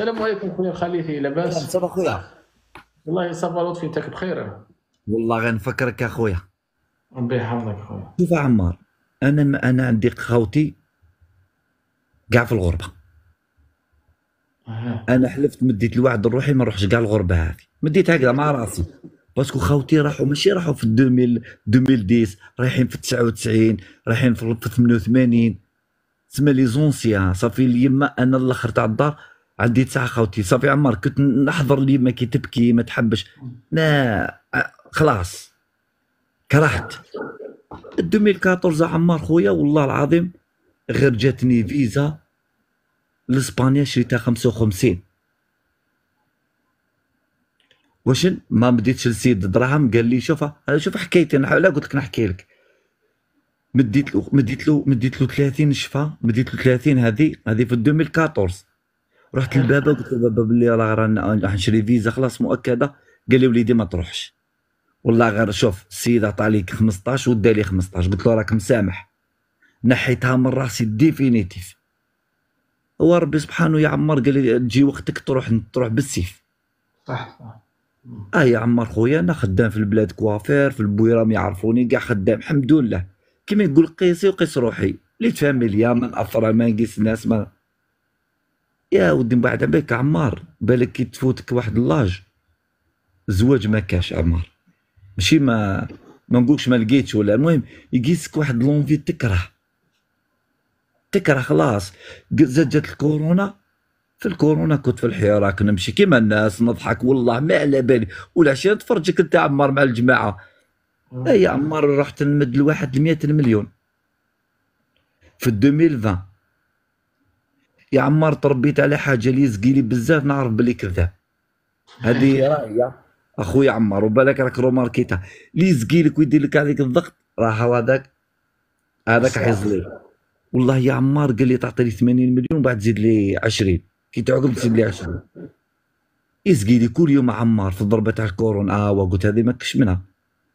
السلام عليكم خويا خليفي لاباس صباح خويا والله صباح لطفي انتك بخير والله غنفكرك اخويا ربي يحفظك خويا شوف عمار انا انا عندي خوتي كاع في الغربه آه. انا حلفت مديت الوعد لروحي ما نروحش كاع الغربه هذه مديت هكذا مع راسي باسكو خوتي راحوا ماشي راحوا في 2000 2010 رايحين في 99 رايحين في 88 تسمى لي زونسيان صافي اليما انا الاخر تاع الدار عندي تسع خوتي صافي عمر كنت نحضر لي ما كي تبكي ما تحبش لا خلاص كرهت 2014 عمار خويا والله العظيم غير جاتني فيزا لاسبانيا شريتها 55 واش ما مديتش للسيد دراهم قال لي شوف انا شوف حكايتي انا لا قلت لك نحكي لك مديت له مديت له مديت له 30 شفا مديت له 30 هذه هذه في 2014 رحت لبابا قلت له بابا بلي راه راح نشري فيزا خلاص مؤكده قال لي وليدي ما تروحش والله غير شوف السيد عطى عليك 15 ودا لي 15 قلت له راك مسامح نحيتها من راسي ديفينيتيف هو ربي سبحانه يا قال لي تجي وقتك تروح تروح بالسيف صح صح اه يا عمر خويا انا خدام في البلاد كوافير في البويرام يعرفوني كاع خدام الحمد لله كيما يقول قيسي وقيس روحي اللي تفهم من اثر ما نقيس الناس ما يا ودي من بعد عبالك عمار بالك كي تفوتك واحد اللاج زواج ما كاش عمار ماشي ما ما نقولكش ما لقيتش ولا المهم يقيسك واحد لونفي تكره تكره خلاص زاد جات الكورونا في الكورونا كنت في الحراك نمشي كيما الناس نضحك والله ما على بالي والعشيه تفرجك انت عمار مع الجماعه اي عمار رحت نمد لواحد 100 مليون في 2020 يا عمار تربيت على حاجه اللي يزقيلي بزاف نعرف بلي كذاب هذه اخويا عمار وبالك راك روماركيتها اللي يزقيلك ويدير لك عليك الضغط راه هذاك هذاك حيزلي والله يا عمار قال لي تعطيني 80 مليون وبعد تزيد لي 20 كي تعقب تزيد لي 20 يسقي لي كل يوم عمار في الضربه تاع الكورونا آه قلت هذه ما كش منها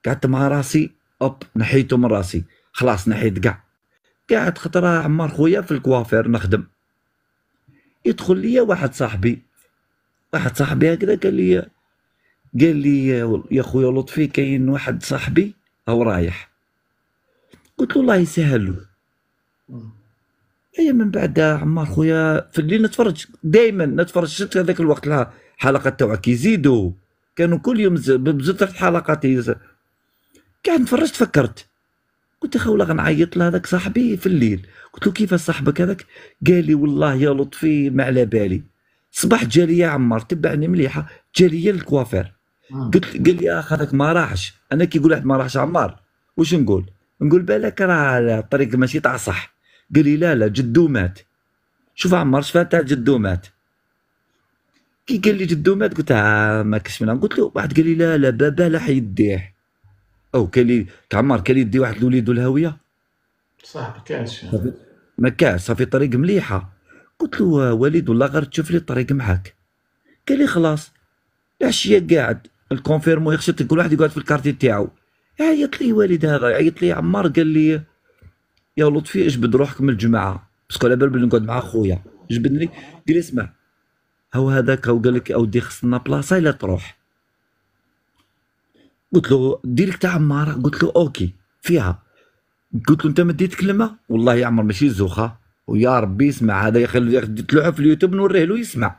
قعدت مع راسي اوب نحيته من راسي خلاص نحيت كاع قاعد خطره آه، عمار خويا في الكوافير نخدم يدخل لي واحد صاحبي واحد صاحبي هكذا قال لي قال لي يا خويا لطفي كاين واحد صاحبي او رايح قلت له الله يسهل له اي من بعد عمار خويا في الليل نتفرج دائما نتفرج شفت هذاك الوقت لها حلقه تاعها كيزيدوا كانوا كل يوم بزاف حلقات كان تفرجت فكرت قلت يا خولا غنعيط لهذاك صاحبي في الليل قلت له كيفاش صاحبك هذاك قال لي والله يا لطفي ما على بالي صباح جا يا عمار تبعني مليحه جا الكوافير للكوافير آه. قلت قال لي اخ هذاك ما راحش انا كي يقول واحد ما راحش عمار واش نقول نقول بالك راه الطريق ماشي تاع صح قال لي لا لا جدو مات شوف عمار شفا تاع جدو مات كي قال لي جدو مات قلت ما كاش منها قلت له واحد قال لي لا لا بابا لا حيديه او كان تعمر اللي يدي واحد الوليد الهاويه صح ما كانش ما كانش صافي طريق مليحه قلت له آه، وليد والله غير تشوف لي الطريق معاك قال لي خلاص العشيه قاعد الكونفيرمو يخشط كل واحد يقعد في الكارتي تاعو عيط لي والد هذا عيط لي عمار قال لي يا لطفي اجبد روحك من الجماعه باسكو على بالي بلي نقعد مع خويا جبدني قال لي اسمع هو هذاك هو قال لك اودي خصنا بلاصه الا تروح قلت له ديريكت تاع عمار قلت له اوكي فيها قلت له انت مديت كلمه والله يا عمر ماشي زوخه ويا ربي يسمع هذا يا اخي ديت له في اليوتيوب نوريه له يسمع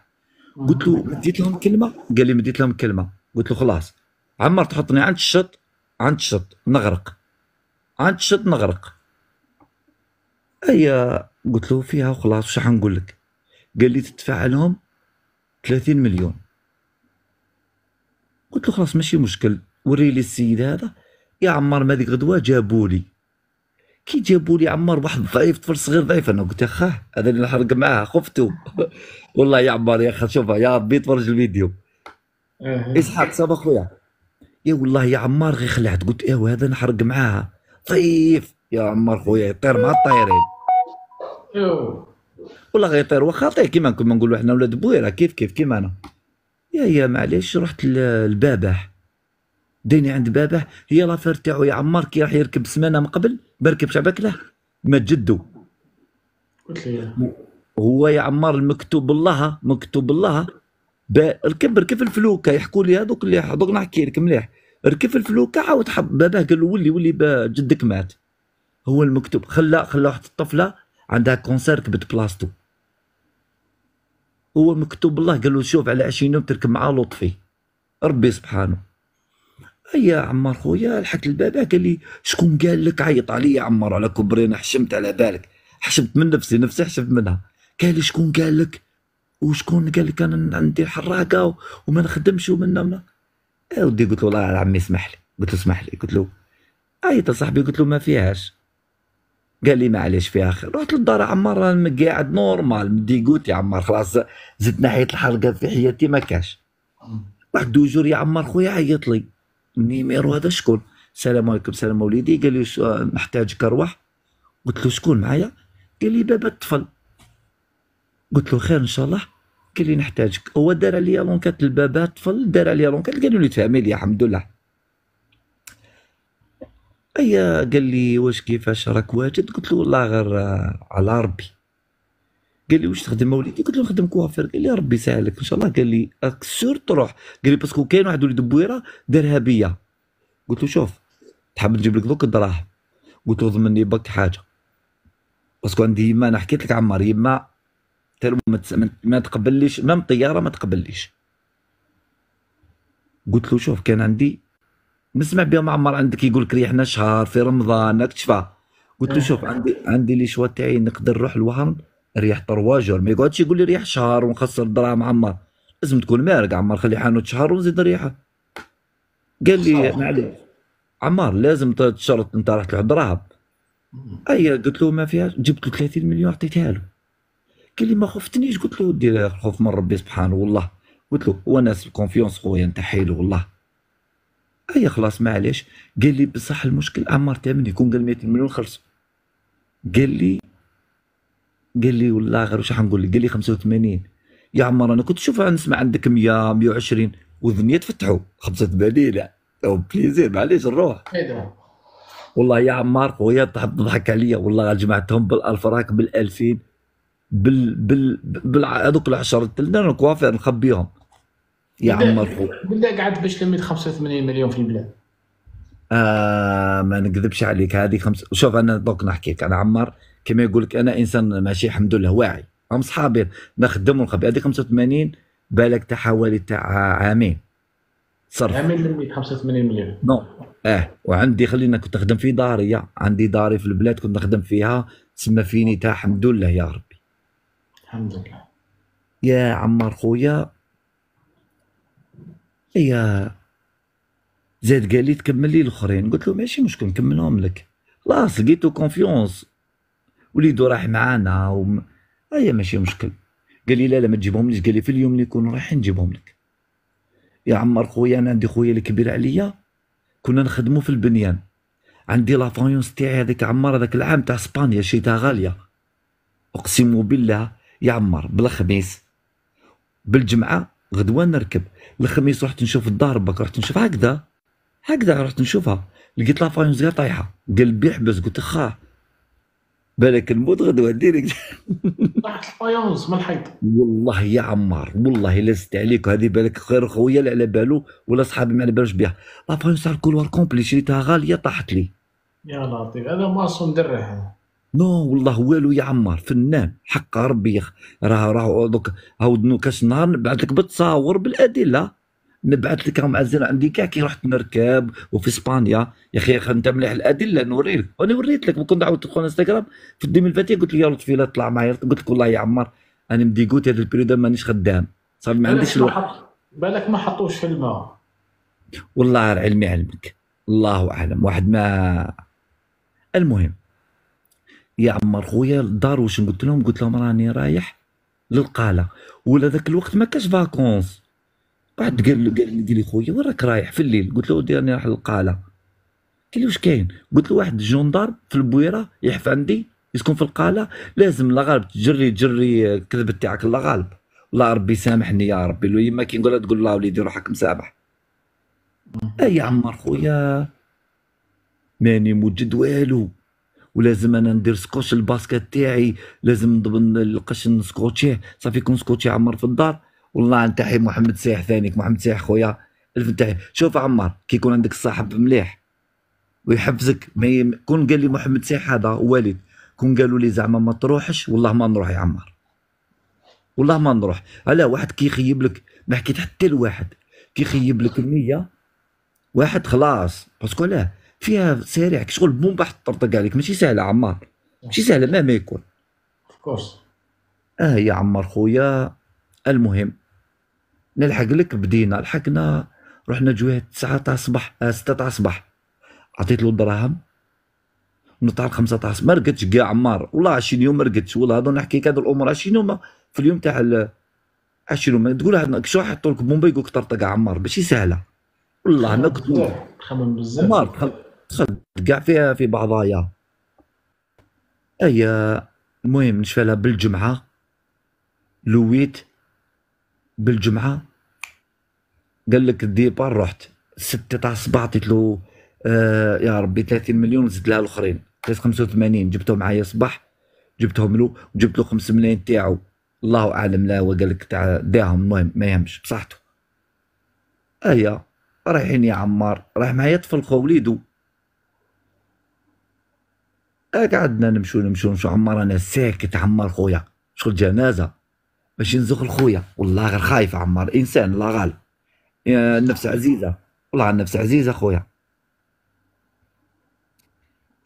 قلت له مديت لهم كلمه قال لي مديت لهم كلمه قلت له خلاص عمر تحطني عند الشط عند الشط نغرق عند الشط نغرق اي قلت له فيها وخلاص وش حنقول لك قال لي تدفع لهم 30 مليون قلت له خلاص ماشي مشكل وري لي السيد هذا يا عمار ديك غدوه جابولي كي جابوا لي عمار واحد ضعيف طفل صغير ضعيف انا قلت اخاه هذا اللي نحرق معاه خفتو والله يا عمار يا اخي شوف يا ربي تفرج الفيديو اسحاق صاب اخويا يا والله يا عمار غير خلعت قلت ايوا هذا نحرق معاها ضعيف يا عمار خويا يطير مع الطايرين والله غير يطير وخاطئ كيما كنا نقولوا احنا ولاد بويره كيف كيف كيما انا يا يا معليش رحت لبابح ديني عند بابه هي لافير تاعو يا عمار كي راح يركب سمانه من قبل بركب شعبك له ما تجدو هو يا عمار المكتوب الله مكتوب الله ركب ركب الفلوكه يحكوا لي هذوك اللي هذوك نحكي لك مليح ركب الفلوكه عاود حب باباه قال له ولي ولي جدك مات هو المكتوب خلى خلى واحد الطفله عندها كونسير ركبت بلاصتو هو مكتوب الله قال له شوف على 20 يوم تركب مع لطفي ربي سبحانه يا عمار خويا لحقت الباب قال لي شكون قال لك عيط علي يا عمار على كبرين انا حشمت على بالك حشمت من نفسي نفسي حشمت منها قال لي شكون قال لك وشكون قال لك انا عندي حراقه وما نخدمش ومنا منا يا ودي قلت له والله يا عمي اسمح لي قلت له اسمح لي قلت له عيط صاحبي قلت له ما فيهاش قال لي معليش فيها خير رحت للدار عمار قاعد نورمال مديقوت يا عمار خلاص زدت ناحيه الحلقه في حياتي ما كاش واحد دو يا عمار خويا عيط لي النيميرو هذا شكون السلام عليكم سلام وليدي قال لي نحتاجك كروح قلت له شكون معايا قال لي بابا الطفل قلت له خير ان شاء الله قال لي نحتاجك هو دار عليا لونكات البابا الطفل دار عليا لونكات قال لي تفهمي لي الحمد لله ايا قال لي واش كيفاش راك واجد قلت له والله غير آه، على ربي قال لي واش تخدم وليدي قلت له نخدم كوافير قال لي ربي يسهلك ان شاء الله قال لي سور تروح قال لي باسكو كاين واحد وليد بويره دارها بيا قلت له شوف تحب نجيب لك دوك الدراهم قلت له ضمني باك حاجه باسكو عندي يما انا حكيت لك عمار يما ما تقبليش مام طياره ما تقبلليش قلت له شوف كان عندي نسمع بها معمر عندك يقول لك ريحنا شهر في رمضان تشفى قلت له آه. شوف عندي عندي لي شوا تاعي نقدر نروح لوهران ريح طروا ما يقعدش يقول لي ريح شهر ونخسر الدراهم عمار لازم تكون مارق عمار خلي حانوت شهر ونزيد ريحه قال لي معليش عمار لازم تشرط انت راح له دراهم اي قلت له ما فيهاش جبت له 30 مليون عطيتها له قال لي ما خفتنيش قلت له دير خوف من ربي سبحانه والله قلت له هو ناس الكونفيونس خويا انت حيلو والله اي خلاص معليش قال لي بصح المشكل عمار تامن يكون قال 100 مليون خلصوا قال لي قال لي والله غير واش حنقول لك قال لي 85 يا عمر انا كنت نشوف نسمع عندك 100 120 وذنيا تفتحوا 85 او بليزير معليش نروح والله يا عمار خويا تضحك عليا والله جمعتهم بالالف راك بالالفين بال بال بال هذوك العشر الكوافير نخبيهم يا عمار خويا بالله قعدت باش لميت 85 مليون في البلاد آه ما نكذبش عليك هذه خمس شوف انا دوك نحكي لك انا عمار كما يقول لك انا انسان ماشي الحمد لله واعي هم صحابي نخدم ونخبي هذيك 85 بالك تاع حوالي تاع عامين صرف عامين 85 مليون نو اه وعندي خلينا كنت نخدم في داري يا. عندي داري في البلاد كنت نخدم فيها تسمى فيني تاع الحمد لله يا ربي الحمد لله يا عمار خويا يا زاد قال لي تكمل لي الاخرين قلت له ماشي مشكل نكملهم لك خلاص لقيتو كونفيونس وليدو راح معانا وم... هي ماشي مشكل قال لي لا لا ما تجيبهم ليش قال لي في اليوم اللي يكونوا رايحين نجيبهم لك يا عمر خويا انا عندي خويا الكبير عليا كنا نخدمو في البنيان عندي لافايونس تاعي هذاك عمر هذاك العام تاع اسبانيا شيتها غاليه اقسم بالله يا عمر بالخميس بالجمعه غدوه نركب الخميس رحت نشوف الدار بك رحت نشوف هكذا هكذا رحت نشوفها لقيت لافايونس غير طايحه قلبي يحبس قلت خا بالك نموت غدوه ديريكت تحت الفايونس من الحيط والله يا عمار والله زدت عليك هذه بالك خير خويا اللي على بالو ولا صحابي ما على بالوش بها لا تاع الكولوار كومبلي شريتها غاليه طاحت لي يا لطيف هذا ماسون درها نو والله والو يا عمار فنان حق ربي راه راه دوك هاو كاش نهار نبعث لك بالتصاور بالادله نبعث لك راهم عازلين عندي كاع كي رحت نركب وفي اسبانيا يا اخي انت مليح الادله نوريك وانا وريت لك كنت عاود تدخل انستغرام في 2020 قلت له يا لطفي لا طلع معايا قلت لك والله يا عمر انا مديكوت هذا البريود مانيش خدام صافي ما عنديش الوقت بالك ما حطوش في الماء والله علمي علمك الله اعلم واحد ما المهم يا عمر خويا الدار واش قلت لهم قلت لهم راني رايح للقاله ولا ذاك الوقت ما كاش فاكونس قعد قال قال لي خويا وين راك رايح في الليل قلت له راني رايح للقاله قال لي واش كاين قلت له واحد الجندار في البويره يحف عندي يسكن في القاله لازم لا غالب تجري تجري كذب تاعك لا غالب الله ربي سامحني يا ربي لو يما كي نقولها تقول الله وليدي روحك مسامح اي عمر خويا ماني موجد والو ولازم انا ندير سكوتش الباسكت تاعي لازم نضمن القش نسكوتشيه صافي كون سكوتشي عمر في الدار والله نتحي محمد سيح ثانيك محمد سيح خويا الف نتحي شوف عمار كي يكون عندك صاحب مليح ويحفزك ما يم... كون قال لي محمد سيح هذا والد كون قالوا لي زعما ما تروحش والله ما نروح يا عمار والله ما نروح على واحد كي يخيب لك ما حكيت حتى لواحد كي يخيب لك النية واحد خلاص باسكو علاه فيها سريع كي شغل بوم بحط طرطق عليك ماشي سهلة عمار ماشي سهلة مهما يكون كورس اه يا عمار خويا المهم نلحق لك بدينا لحقنا رحنا جوية تسعة تاع الصباح آه، ستة تاع الصباح عطيت له الدراهم نطع الخمسة تاع ما رقدتش كاع عمار والله 20 يوم ما رقدتش والله هذا لك هذه الامور 20 يوم في اليوم تاع 20 يوم تقول هذا شو حطوا لك بومبي يقول طرطق كاع عمار ماشي سهله والله انا كنت خمم بزاف عمار دخلت كاع فيها في بعضايا اي المهم نشفى لها بالجمعه لويت بالجمعه قال لك الديبار رحت ستة تاع الصباح قلت له آه، يا ربي 30 مليون زدت لها الاخرين 85 جبتهم معايا الصباح جبتهم له وجبت له 5 ملايين تاعو الله اعلم لا هو قال لك تاع داهم المهم ما يهمش بصحته ايا رايحين يا عمار رايح معايا طفل خو وليدو قعدنا نمشو نمشو نمشو عمار انا ساكت عمار خويا شغل جنازه باش ينزخ لخويا والله غير خايف عمار انسان الله غالب النفس عزيزه والله النفس عزيزه خويا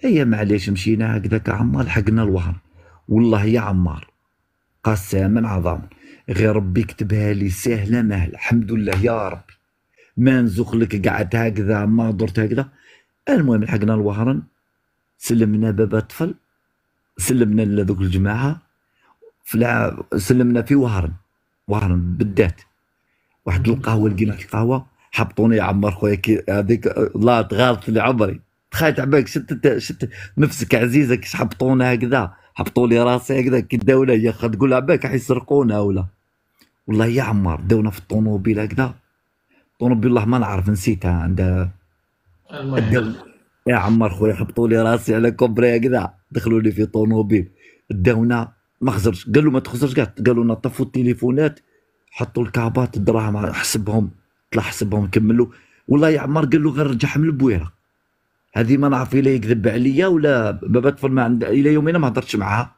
اي معليش مشينا هكذاك عمار حقنا الوهر والله يا عمار قسما عظام غير ربي كتبها لي سهله مهله الحمد لله يا ربي ما لك قعدت هكذا ما درت هكذا المهم لحقنا الوهرن سلمنا باب الطفل سلمنا لذوك الجماعه في سلمنا في وهران وهران بالذات واحد القهوه لقينا القهوه حبطوني يا عمر خويا هذيك الله تغالط لي عمري تخيل عباك شت شت نفسك عزيزه كي حبطونا هكذا حبطوا لي راسي هكذا كي الدوله يا اخي تقول راح حيسرقونا ولا والله يا عمار داونا في الطوموبيل هكذا الطوموبيل الله ما نعرف نسيتها عند يا عمار خويا حبطوا لي راسي على كوبري هكذا دخلوا لي في طوموبيل داونا ما خزرش قال له ما تخزرش كاع له نطفوا التليفونات حطوا الكعبات الدراهم حسبهم طلع حسبهم كملوا والله يا عمار قال له غير رجعهم للبويره هذه ما نعرف الا يكذب عليا ولا بابا طفل ما عند الى يومنا ما هضرتش معاها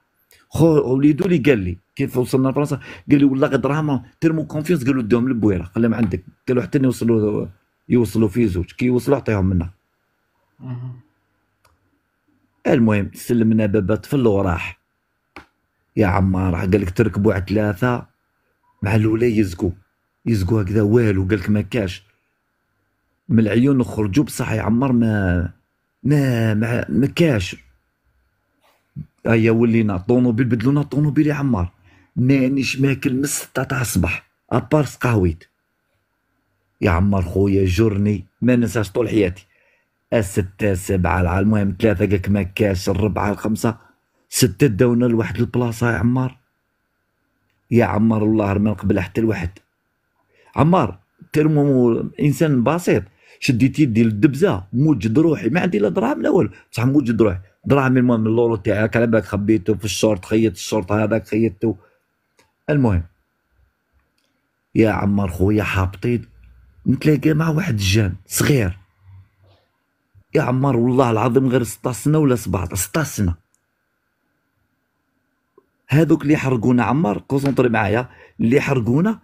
خو وليدو اللي قال لي كيف وصلنا لفرنسا قال لي والله غير دراهم ترمو كونفيونس له ديهم للبويره خليهم عندك قال له حتى يوصلوا يوصلوا في زوج كي يوصلوا عطيهم منا المهم سلمنا بابا طفل وراح يا عمار قال لك تركبوا على ثلاثه مع الاولى يزقوا يزقوا هكذا والو قال لك ما كاش من العيون خرجوا بصح يا عمار ما ما ما, ما كاش هيا ولينا الطونوبيل بدلونا الطونوبيل يا عمار مانيش ماكل من الستة تاع الصباح ابار سقاويت يا عمار خويا جرني ما ننساش طول حياتي الستة السبعة المهم ثلاثة قالك ما كاش الربعة الخمسة سته داونا لواحد البلاصه يا عمار يا عمار والله ما نقبل حتى الواحد عمار ترمو انسان بسيط شديت يدي للدبزه موجد روحي ما عندي لا دراهم لا والو بصح موجد روحي دراهم المهم اللورو تاعك على بالك خبيته في الشورت خيط الشورت هذاك خيطته المهم يا عمار خويا حابطين نتلاقى مع واحد جان صغير يا عمار والله العظيم غير 16 سنه ولا 17 16 سنه هذوك اللي حرقونا عمار كونسونطري معايا اللي حرقونا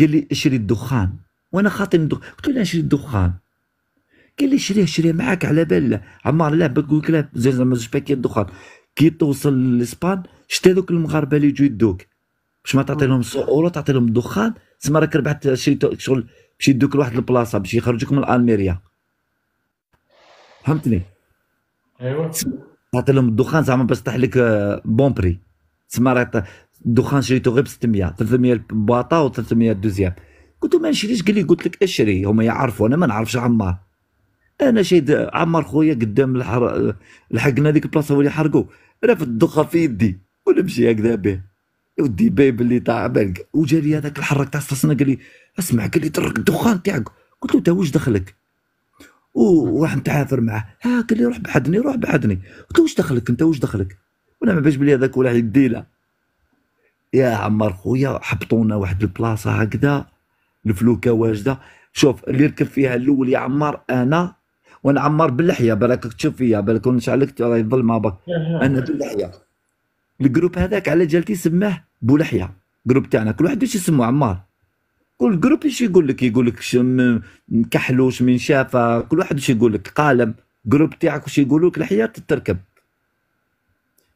قال لي اشري الدخان وانا خاطي ندخ قلت له اشري الدخان قال لي شريه شريه معاك على بال عمار لا بقول لك لا زعما زوج باكيت دخان كي توصل لاسبان شتا هذوك المغاربه اللي يجوا يدوك باش ما تعطي لهم اورو تعطي لهم الدخان تسمى راك ربحت شريت شغل باش يدوك لواحد البلاصه باش يخرجوك من الميريا فهمتني ايوا تعطي لهم الدخان زعما باش طيح لك آه، بون بري تسمى الدخان شريته غير ب 600 300 بواطه و 300 دوزيام قلت له ما نشريش قال لي قلت لك اشري هما يعرفوا انا ما نعرفش عمار انا شيد عمار خويا قدام الحر... لحقنا ديك البلاصه اللي حرقوا انا في في يدي ونمشي هكذا به ودي بايب اللي وجا لي هذاك الحراك تاع السنه قال لي اسمع قال لي درك الدخان تاعك قلت له تا واش دخلك وراح نتعاثر معاه ها قال لي روح بعدني روح بعدني قلت له واش دخلك انت واش دخلك ولا ما باش بلي هذاك ولا يدينا يا عمار خويا حبطونا واحد البلاصه هكذا الفلوكه واجده شوف اللي ركب فيها الاول يا عمار انا وانا عمار باللحيه بالك تشوف فيا بالك نشعلك راهي الظلمه برك انا باللحيه الجروب هذاك على جالتي سماه بولحيه جروب تاعنا كل واحد واش يسمو عمار كل جروب ايش يقول لك يقول لك كحلوش من شافه كل واحد واش يقول لك قالم جروب تاعك واش يقولوا لك لحيه تتركب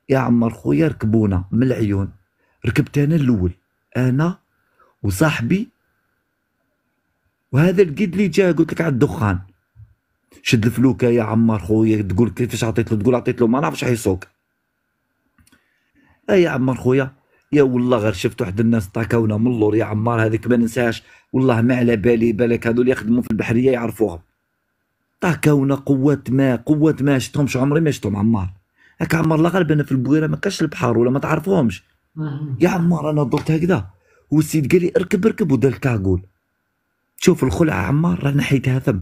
يا عمر خويا ركبونا من العيون ركبت انا الاول انا وصاحبي وهذا القيد اللي جا قلت لك على الدخان شد الفلوكه يا عمار خويا تقول كيفاش عطيت له تقول عطيت له ما نعرفش حيسوق اه يا عمار خويا يا والله غير شفت واحد الناس طاكاونا من اللور يا عمار هذيك ما ننساهاش والله ما على بالي بالك هذول يخدموا في البحريه يعرفوهم طاكاونا قوات ما قوات ما شفتهمش عمري ما شفتهم عمار راك عمر غالب انا في البويره ما كاش البحر ولا ما تعرفهمش يا عمار انا ضربت هكذا والسيد قال لي اركب اركب ودار الكاغول شوف الخلعه عمار راه حيتها ثم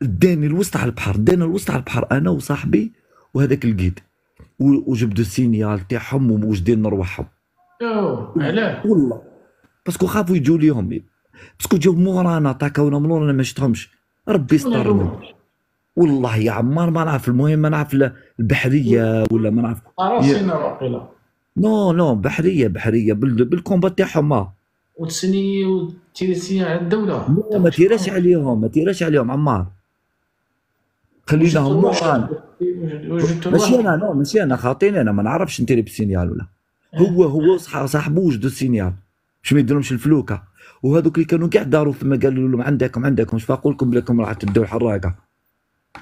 داني الوسط على البحر داني الوسط على البحر انا وصاحبي وهذاك القيد وجبدوا السينيال تاعهم وموجدين نرواحهم اوه علاه والله باسكو خافوا يجوا ليهم باسكو جاو مورانا طاكاونا مورانا ما شفتهمش ربي يسترهم والله يا عمار ما نعرف المهم ما نعرف البحريه ولا ما نعرف ي... نو نو بحريه بحريه بال... بالكومبات تاعهم ما وتسني وتيرسي على الدوله لا ما تيرسي عليهم ما تيرسي عليهم عمار خليناهم روحان ماشي انا نو ماشي انا خاطيني انا ما نعرفش نتيري بالسينيال ولا هو إيه. هو صاحبو وجدوا السينيال باش ما يديرهمش الفلوكه وهذوك اللي كانوا كاع داروا ثم قالوا لهم عندكم عندكم شفا فاقول لكم راح تبداو الحراقه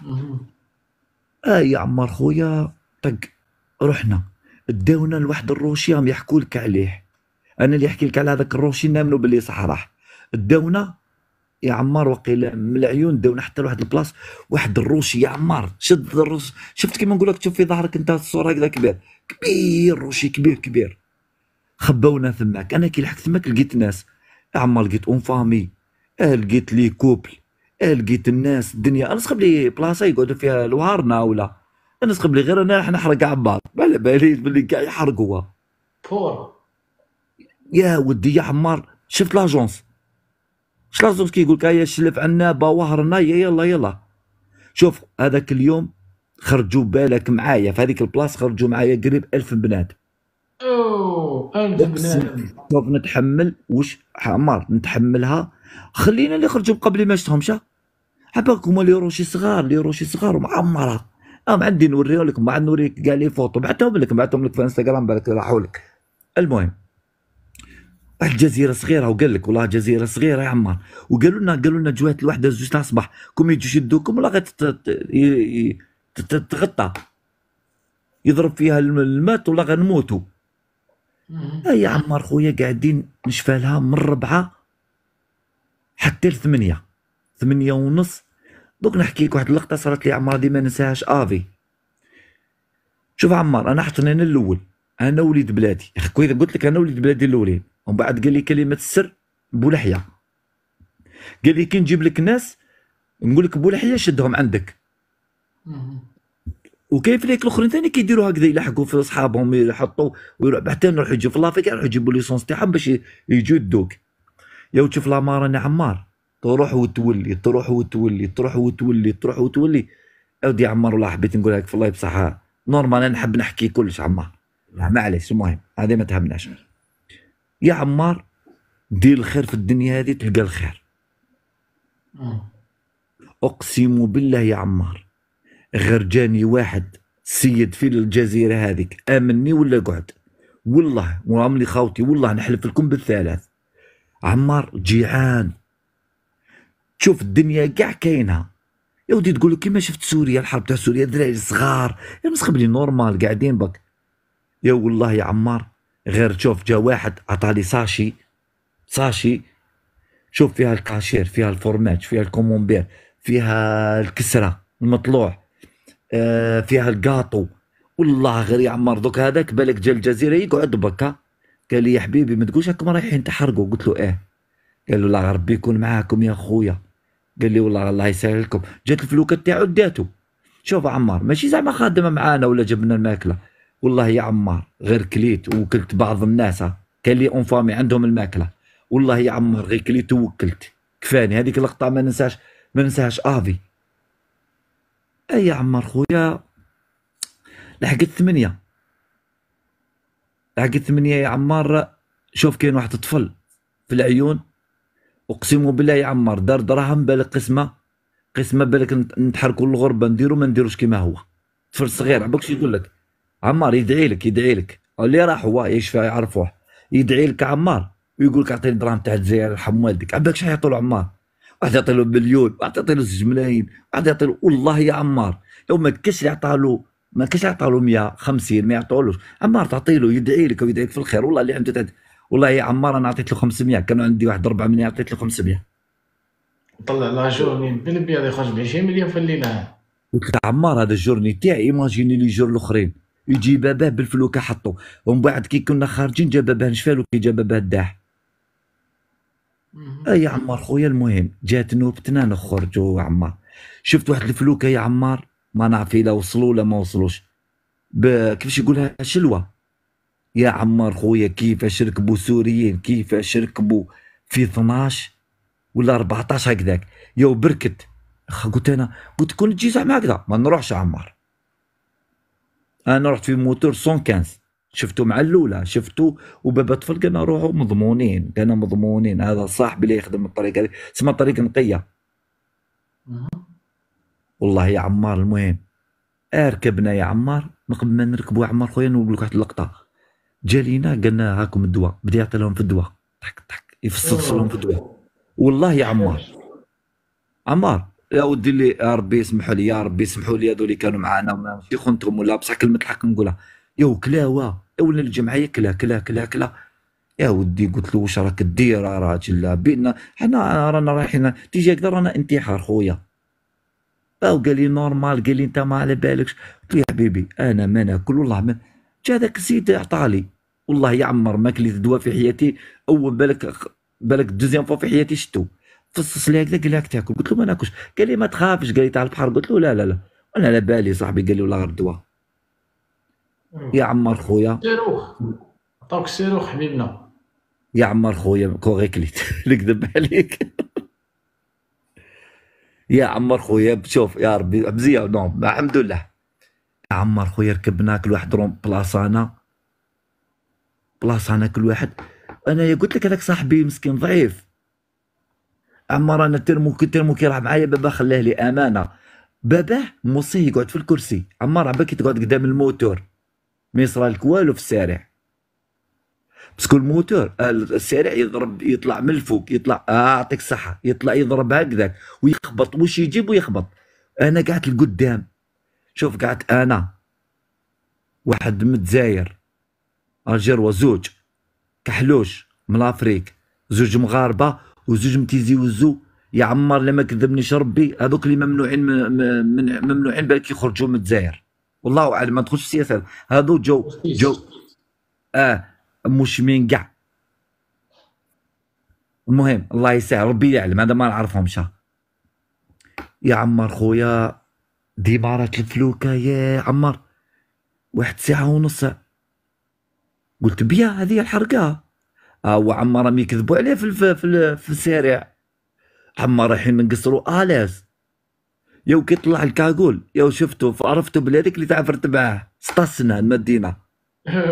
آه. اه يا عمار خويا طق رحنا داونا لواحد الروشيام يحكوا لك عليه انا اللي يحكي لك على هذاك الروشي نامنوا باللي صح راح داونا يا عمار وقيل من العيون داونا حتى لواحد البلاص واحد الروشي يا عمار شد الروش شفت كيما نقول لك تشوف في ظهرك انت الصوره هكذا كبير كبير روشي كبير كبير خباونا ثماك انا كي لحقت ثماك لقيت ناس يا عمار لقيت اون فامي آه لقيت لي كوبل لقيت الناس الدنيا انا نسخب لي بلاصه يقعدوا فيها الوارنا ولا انا نسخب لي غير انا راح نحرق عبار ما على باليش باللي كاع يحرقوا فور يا ودي يا عمار شفت لاجونس شفت لاجونس كيقول لك هيا شلف عنا بواهرنا يلا يلا شوف هذاك اليوم خرجوا بالك معايا في هذيك البلاصه خرجوا معايا قريب ألف بنات اوه ألف بنات شوف نتحمل وش عمار نتحملها خلينا اللي خرجوا قبل ما شفتهم شا حباك هما لي روشي صغار لي روشي صغار ومعمره ما عندي نوريه لك بعد نوريك كاع لي فوتو بعثهم لك بعثهم لك في انستغرام بالك راحوا لك المهم واحد الجزيرة صغيرة وقال لك والله جزيرة صغيرة يا عمار وقالوا لنا قالوا لنا جوات الوحدة زوج تاع الصباح كوم يجوا يشدوكم ولا تتغطى يضرب فيها المات ولا غنموتوا اي يا عمار خويا قاعدين نشفالها من ربعة حتى الثمانية ثمانية ونص دوك نحكي لك واحد اللقطة صارت لي عمار ديما ننساهاش افي شوف عمار انا حطني انا الاول انا وليد بلادي خويا قلت لك انا وليد بلادي الاولين ومن بعد قال لي كلمة السر بولحية قال لي كي نجيب لك ناس نقول لك بولحية شدهم عندك وكيف ليك الاخرين ثاني كيديروا هكذا يلحقوا في اصحابهم يحطوا ويروح حتى نروح يجيو في لافيكا يروحوا يجيبوا ليسونس تاعهم باش يجوا يدوك يا تشوف لامار انا نعم، عمار تروح وتولي تروح وتولي تروح وتولي تروح وتولي اودي عمار والله حبيت نقولها لك في الله بصحة نورمال انا نحب نحكي كلش عمار معليش المهم هذه ما تهمناش يا عمار دير الخير في الدنيا هذه تلقى الخير آه. اقسم بالله يا عمار غير جاني واحد سيد في الجزيرة هذيك امني ولا قعد والله وعملي خاوتي والله نحلف لكم بالثلاث عمار جيعان تشوف الدنيا كاع كاينه يا ودي تقول له كيما شفت سوريا الحرب تاع سوريا دراري صغار يا مسخبلي نورمال قاعدين بك يا والله يا عمار غير تشوف جا واحد عطالي ساشي ساشي شوف فيها الكاشير فيها الفورمات فيها الكومومبير فيها الكسره المطلوع آه فيها القاطو والله غير يا عمار دوك هذاك بالك جا الجزيره يقعد بكا قال لي يا حبيبي ما تقولش راكم رايحين تحرقوا قلت له ايه قال له لا ربي يكون معاكم يا خويا قال لي والله الله يسهل لكم جات الفلوكه تاعو داتو شوف عمار ماشي زعما خادمه معانا ولا جبنا الماكله والله يا عمار غير كليت وكلت بعض الناس كان لي اون فامي عندهم الماكله والله يا عمار غير كليت ووكلت كفاني هذيك اللقطه ما ننساش ما ننساهاش افي اي يا عمار خويا لحقت ثمانيه لحقت ثمانيه يا عمار شوف كاين واحد الطفل في العيون اقسم بالله يا عمار دار دراهم بالك قسمه قسمه بالك نتحركوا للغربه نديروا ما نديروش كيما هو طفل صغير عباك يقول لك عمار يدعي لك يدعي لك اللي راح هو يشفى يعرفوه يدعي لك عمار ويقول لك اعطيني الدراهم تاع الجزائر يرحم والدك عباك شحال يعطوا عمار واحد يعطي له مليون واحد يعطي له زوج ملايين واحد يعطي له والله يا عمار لو ما كاش اللي عطاه له ما كاش عطاه له 150 ما يعطولوش عمار تعطي له يدعي لك ويدعي لك في الخير والله اللي عنده والله يا عمار انا عطيت له 500 كان عندي واحد ربع مني عطيت له 500 طلع لا جورني هذا يخرج ب 20 مليون في الليله قلت له عمار هذا الجورني تاعي ايماجيني لي جور الاخرين يجي باباه بالفلوكه حطو ومن بعد كي كنا خارجين جاب باباه نشفالو كي جاب باباه داح اي يا عمار خويا المهم جات نوبتنا نخرجوا يا عمار شفت واحد الفلوكه يا عمار ما نعرف اذا وصلوا ولا ما وصلوش كيفاش يقولها شلوه يا عمار خويا كيفاش ركبوا سوريين كيفاش ركبوا في 12 ولا 14 هكذاك يا بركت قلت انا قلت كون تجي زعما هكذا ما نروحش عمار انا رحت في موتور 115 شفتو مع الاولى شفتو وبابا طفل قالنا روحو مضمونين قالنا مضمونين هذا صاحبي اللي يخدم الطريق هذه اسمها طريق نقيه والله يا عمار المهم اركبنا يا عمار قبل ما نركبوا عمار خويا نقول لك واحد اللقطه جا لينا قالنا هاكم الدواء بدا يعطي لهم في الدواء تحك تحك يفصل لهم في الدواء والله يا عمار عمار يا ودي اللي يا ربي يسمحوا لي يا ربي يسمحوا لي هذول اللي كانوا معنا في خنتهم ولا بصح كلمه الحق نقولها يا كلاوه ولا الجمعيه كلا كلا كلا كلا يا ودي قلت له واش راك دير راجل بينا حنا رانا رايحين تيجي هكذا رانا انتحار خويا او قال لي نورمال قال لي انت ما على بالكش قلت له يا حبيبي انا ما ناكل والله ما جا ذاك السيد عطالي والله يا عمر ما كليت دواء في حياتي اول بالك بالك دوزيام فوا في حياتي شتو فصص لي هكذا قال لي تاكل قلت له ما ناكلش قال لي ما تخافش قال لي تاع البحر قلت له لا لا لا انا على بالي صاحبي قال لي والله غير دواء يا عمر خويا صاروخ عطاوك صاروخ حبيبنا يا عمر خويا كوغي كليت نكذب عليك يا عمر خويا شوف يا ربي مزيان نعم الحمد لله يا عمر خويا ركبنا كل واحد روم بلاصانا بلاصه كل واحد انا قلت لك هذاك صاحبي مسكين ضعيف اما انا كي ترمو كي راه معايا بابا خلاه لي امانه باباه موصيه يقعد في الكرسي اما راه باكي تقعد قدام الموتور ما يصرالك والو في السارع باسكو الموتور السارع يضرب يطلع من الفوق يطلع اعطيك آه الصحه يطلع يضرب هكذاك ويخبط وش يجيب ويخبط انا قعدت لقدام شوف قعدت انا واحد متزاير الجير وزوج كحلوش من افريك زوج مغاربه وزوج متيزي وزو يا عمار لما كذبنيش ربي هذوك اللي ممنوعين من ممنوعين بالك يخرجوا من الجزائر والله اعلم ما ندخلش السياسه هذو جو جو اه مش مين كاع المهم الله يسهل ربي يعلم هذا ما نعرفهمش يا عمار خويا ديما راك الفلوكه يا عمار واحد ساعه ونص قلت بيا هذه الحركه هو آه، عما راهم يكذبوا عليه في الف... في, ال... في السريع عما رايحين نقصروا اليس يو كي طلع الكاغول يو شفته فعرفته بلادك اللي تعفرت معاه 16 سنه المدينه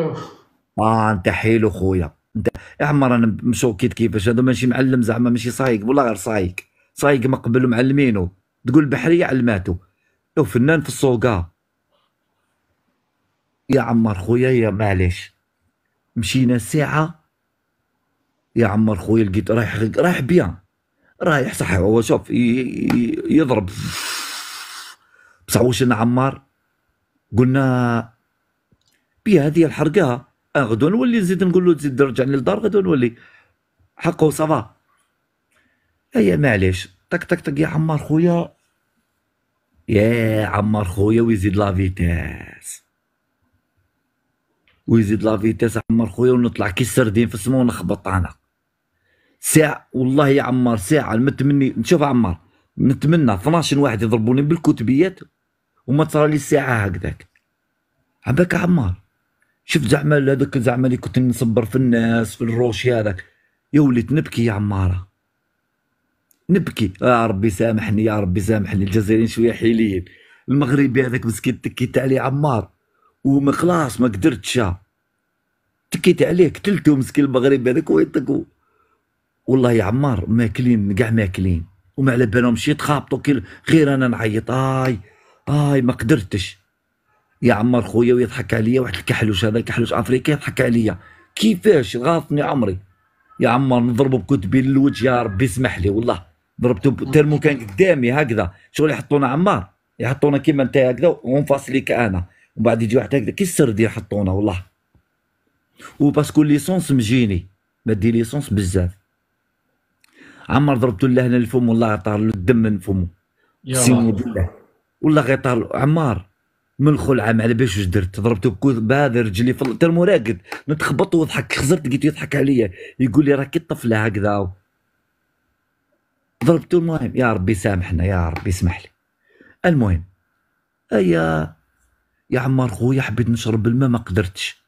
اه انت حيلو خويا انت يا عمر انا مشوكيت كيفاش هذا ماشي معلم زعما ماشي صايق والله غير صايق صايق ما قبل معلمينه تقول بحريه علماتو يو فنان في السوقه يا عمر خويا يا معليش مشينا ساعة يا عمر خويا لقيت رايح رايح بيان رايح صح هو شوف يضرب بصح واش عمار قلنا بيا هذه الحرقة أه غدو نولي نزيد نقول له تزيد رجعني للدار غدو نولي حقه صفا هيا معليش طق طق طق يا عمار خويا يا عمار خويا ويزيد لافيتاس ويزيد لا فيتيس عمر خويا ونطلع كي السردين في السما ونخبط انا ساعة والله يا عمار ساعة نتمني نشوف عمار نتمنى 12 واحد يضربوني بالكتبيات وما تصرى لي الساعة هكذاك عباك عمار شفت زعما هذاك زعما اللي كنت نصبر في الناس في الروشي هذاك يا وليت نبكي يا عماره نبكي يا آه، ربي سامحني يا ربي سامحني الجزائريين شويه حيليين المغربي هذاك مسكين تكيت عليه عمار وما خلاص ما قدرتش تكيت عليه قتلته مسكين المغرب هذاك ويطقوا والله يا عمار ماكلين كاع ماكلين وما على بالهم شي تخابطوا غير انا نعيط اي اي ما قدرتش يا عمار خويا ويضحك عليا واحد الكحلوش هذا الكحلوش افريقي يضحك عليا كيفاش غاطني عمري يا عمار نضربه بكتبي للوجه يا ربي اسمح لي والله ضربته ترمو كان قدامي هكذا شغل يحطونا عمار يحطونا كيما انت هكذا ونفاصليك انا وبعد يجي واحد هكذا كي السرد حطونا والله وباسكو ليسونس مجيني دي ليسونس بزاف عمر له لهنا الفم والله طار له الدم من فمه يا بالله والله غير طار عمار من الخلعه ما على باليش واش درت ضربته بكوث بهذا رجلي في ترم راقد نتخبط وضحك خزرت لقيته يضحك عليا يقول لي راكي طفله هكذا ضربته المهم يا ربي سامحنا يا ربي اسمح لي المهم ايا يا عمار خويا حبيت نشرب الماء ما قدرتش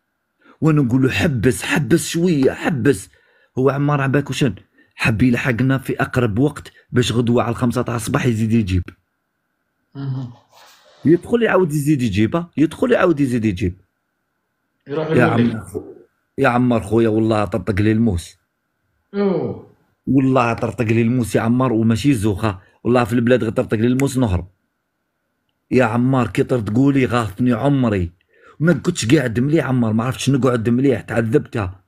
وانا نقول له حبس حبس شويه حبس هو عمار عباك وشن حب يلحقنا في اقرب وقت باش غدوه على الخمسة تاع الصباح يزيد يجيب يدخل يعاود يزيد يجيبها يدخل يعاود يزيد يجيب يا عمار يا عمار خويا والله طرطق لي الموس والله طرطق لي الموس يا عمار وماشي زوخه والله في البلاد غير طرطق لي الموس نهرب يا عمار كي طرت قولي غاثني عمري ما كنتش قاعد مليح عمار ما عرفتش نقعد مليح تعذبتها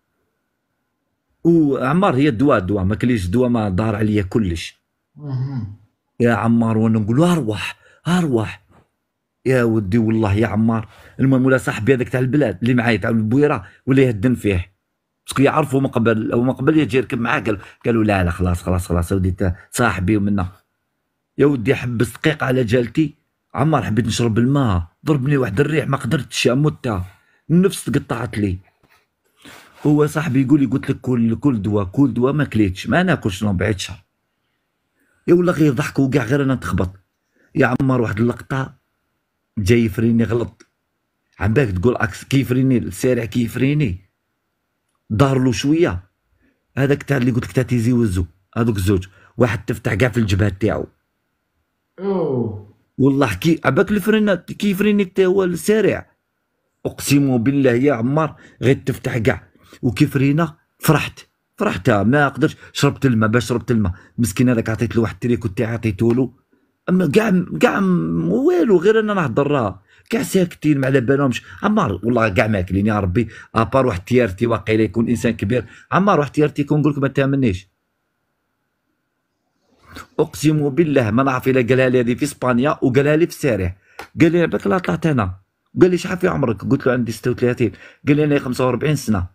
وعمار هي الدواء الدواء ما كليش دواء ما دار عليا كلش يا عمار وانا نقول اروح اروح يا ودي والله يا عمار المهم ولا صاحبي هذاك تاع البلاد اللي معايا تاع البويره ولا يهدن فيه باسكو يعرفوا من قبل او من قبل يجي يركب معاه قالوا قالوا لا لا خلاص خلاص خلاص ودي صاحبي ومنا يا ودي حبس دقيقه على جالتي عمار حبيت نشرب الماء ضربني واحد الريح ما قدرتش يا متى النفس تقطعت لي هو صاحبي يقول لي قلت لك كل كل دواء كل دواء ما كليتش ما ناكلش نبعد شهر يا ولا غير ضحك كاع غير انا تخبط يا عمار واحد اللقطه جاي يفريني غلط عم بالك تقول عكس كيفريني السارع كيفريني دار له شويه هذاك تاع اللي قلت لك تاع تيزي وزو هذوك الزوج واحد تفتح كاع في الجبهه تاعو والله كي عباك الفرينات كي فريني تا هو السريع اقسم بالله يا عمار غير تفتح كاع وكي فرينا فرحت فرحت ما قدرتش شربت الماء باش شربت الماء مسكين هذاك عطيت له واحد التريكو تاعي عطيته له اما كاع كاع والو غير انا نهضر راه كاع ساكتين ما على بالهمش عمار والله كاع ماكلين يا ربي ابار واحد تيارتي واقيلا يكون انسان كبير عمار واحد تيارتي يكون نقول لك ما تامنيش اقسم بالله ما نعرف الا قالها لي في اسبانيا وقالها لي في السارح قال لي عباك لا طلعت انا قال لي شحال في عمرك قلت له عندي 36 قال لي انا 45 سنه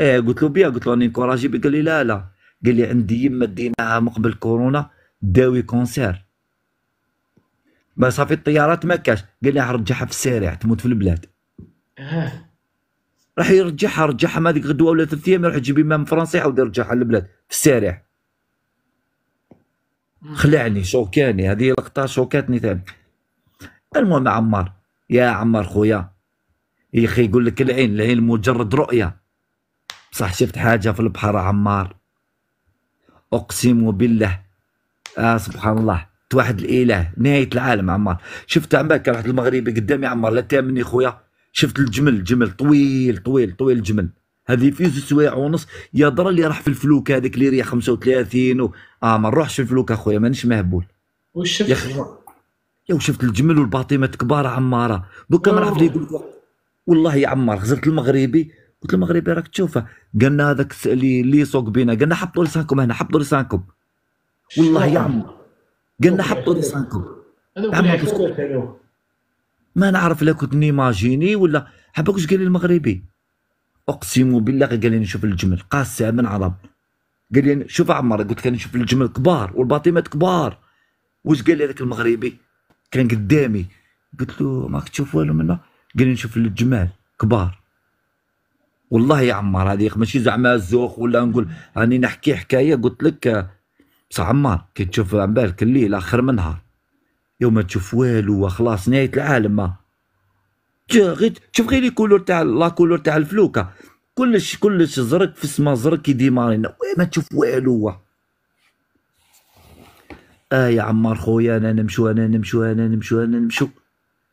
اه قلت له بيا قلت له راني نكوراجي قال لي لا لا قال لي عندي يما ديناها مقبل كورونا داوي كونسير ما صافي الطيارات ما كاش قال لي رجعها في السارع تموت في البلاد آه. راح يرجعها رجعها ما هذيك غدوه ولا ثلاث ايام يروح يجيب امام فرنسي يعاود يرجعها للبلاد في السارع خلعني شوكاني هذه لقطه شوكاتني ثاني المهم عمار يا عمار خويا يا اخي يقول لك العين العين مجرد رؤيه بصح شفت حاجه في البحر عمار اقسم بالله آه سبحان الله واحد الاله نهايه العالم عمار شفت عمك واحد المغربي قدامي عمار لا تامني خويا شفت الجمل جمل طويل طويل طويل جمل هذه في زوج سوايع ونص يا درا اللي راح في الفلوك هذاك اللي ريح 35 و... اه ما نروحش في الفلوك اخويا مانيش مهبول واش شفت يا شفت الجمل والباطيمات كبار عماره دوكا ما نعرف يقول والله يا عمار خزرت المغربي قلت المغربي راك تشوفه قالنا هذاك اللي اللي يسوق بينا قالنا حطوا لسانكم هنا حطوا لسانكم والله يا عمار قالنا حطوا لسانكم ما نعرف لا كنت نيماجيني ولا حبك واش قال لي المغربي اقسم بالله قال لي نشوف الجمل قاسة من عرب قال لي شوف عمر قلت لك نشوف الجمل كبار والباطيمات كبار واش قال لي هذاك المغربي كان قدامي قلت له ماك تشوف والو منه قال لي نشوف الجمال كبار والله يا عمار هذه ماشي زعما زوخ ولا نقول راني نحكي حكايه قلت لك بصح عمار كي تشوف عن بالك الليل اخر من نهار يوم تشوف والو خلاص نهايه العالم ما غير شوف غير لي كولور تاع لا كولور تاع الفلوكه كلش كلش زرق في السما زرق كي ديمارينا ما تشوف والو اه يا عمار خويا انا نمشو انا نمشو انا نمشو انا نمشو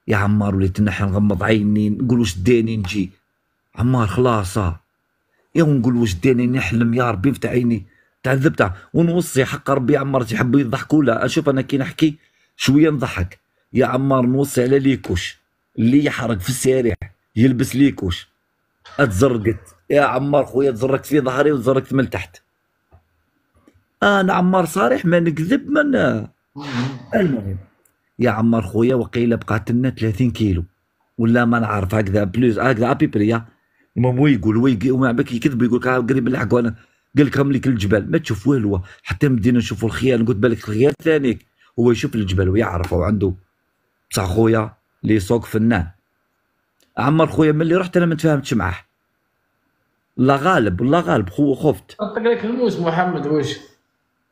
يا عمار وليت نحي نغمض عيني نقول واش داني نجي عمار خلاص يا ونقول واش داني نحلم يا ربي نفتح عيني تعذبت ونوصي حق ربي يا عمار تحبوا يضحكوا لا اشوف انا كي نحكي شويه نضحك يا عمار نوصي على ليكوش اللي يحرق في السريع يلبس ليكوش اتزرقت يا عمار خويا تزرقت في ظهري وتزرقت من تحت انا عمار صريح ما نكذب من المهم يا عمار خويا وقيله بقات لنا 30 كيلو ولا ما نعرف هكذا بلوز هكذا بريا المهم هو يقول هو بالك يكذب يقول لك آه، قريب الحق وانا قال لك لك الجبال ما تشوف والو حتى مدينا نشوفوا الخيال قلت بالك الخيال ثانيك هو يشوف الجبل ويعرف وعنده بصح خويا اللي يسوق فنان عمر خويا ملي رحت انا ما تفاهمتش معاه الله غالب الله غالب خو خفت نطق لك الموس محمد واش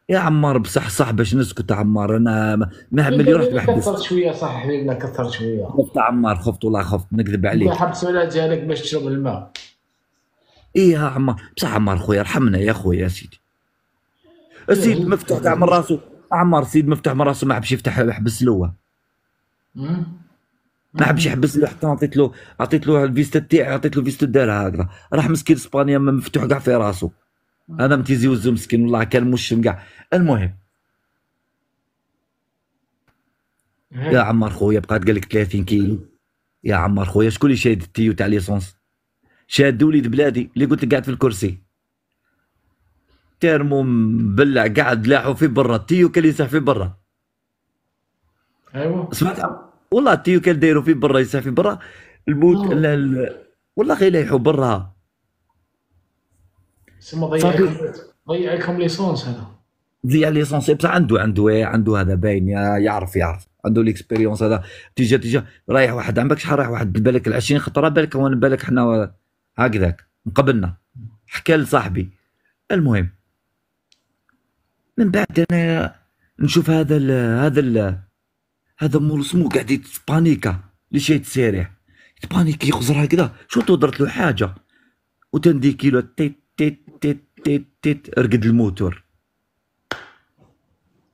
يا عمار بصح صح باش نسكت عمار انا ما ملي رحت بحبس كثرت شويه صح حبيبنا كثرت شويه خفت عمار خفت والله خفت نكذب عليك حبس ولا جالك باش تشرب الماء ايه يا عمار بصح عمار خويا ارحمنا يا خويا يا سيدي السيد مفتوح كاع من راسو عمار سيد مفتوح من راسو ما حبش يفتح يحبس الاول ما حبش يحبس له حتى عطيت له عطيت له الفيستا تاعي عطيت له فيستا دارها هكذا راح مسكين اسبانيا ما مفتوح كاع في راسه هذا متيزي وزو مسكين والله كان مشم كاع المهم يا عمار خويا بقات قال لك 30 كيلو يا عمار خويا شكون اللي شاد التيو تاع ليسونس شاد وليد بلادي اللي قلت لك قاعد في الكرسي تيرمو مبلع قاعد لاحو في برا التيو كان في برا ايوا سمعت والله كان دايرو فيه برا يسح فيه برا الموت لا لا والله غير يحو برا سما ضيعكم ضيعكم ليسونس هذا ضيع ليسونس بصح عنده عنده إيه؟ عنده هذا باين يعرف يعرف عنده ليكسبيريونس هذا تيجي تيجي رايح واحد عمرك شحال رايح واحد بالك ال 20 خطره بالك وانا بالك حنا هكذاك مقبلنا حكى لصاحبي المهم من بعد انا نشوف هذا الـ هذا الـ هذا مول سمو قاعد يتبانيكا لي شي تسيريح يتبانيكي يخزر هكذا شو درت له حاجه وتندي كيلو تيت تيت تيت تيت تيت رقد الموتور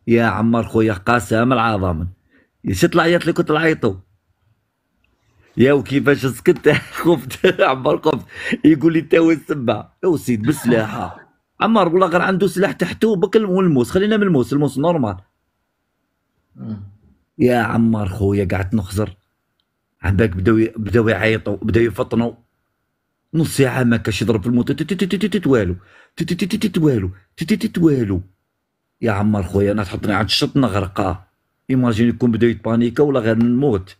يا عمار خويا قاسم العظام اش تعيط لي كنت العيطو يا وكيفاش سكت خفت عمار خفت يقول لي تاوي السبع او سيد بالسلاحه عمار والله غير عنده سلاح تحته بك والموس خلينا من الموس الموس نورمال يا عمار خويا قعدت نخزر عباك بداو بداو يعيطوا بداو يفطنوا نص ساعة ما كاش يضرب في الموت والو والو والو يا عمار خويا انا تحطني عند الشط نغرقا ايماجين يكون بداو يتبانيكا ولا غير نموت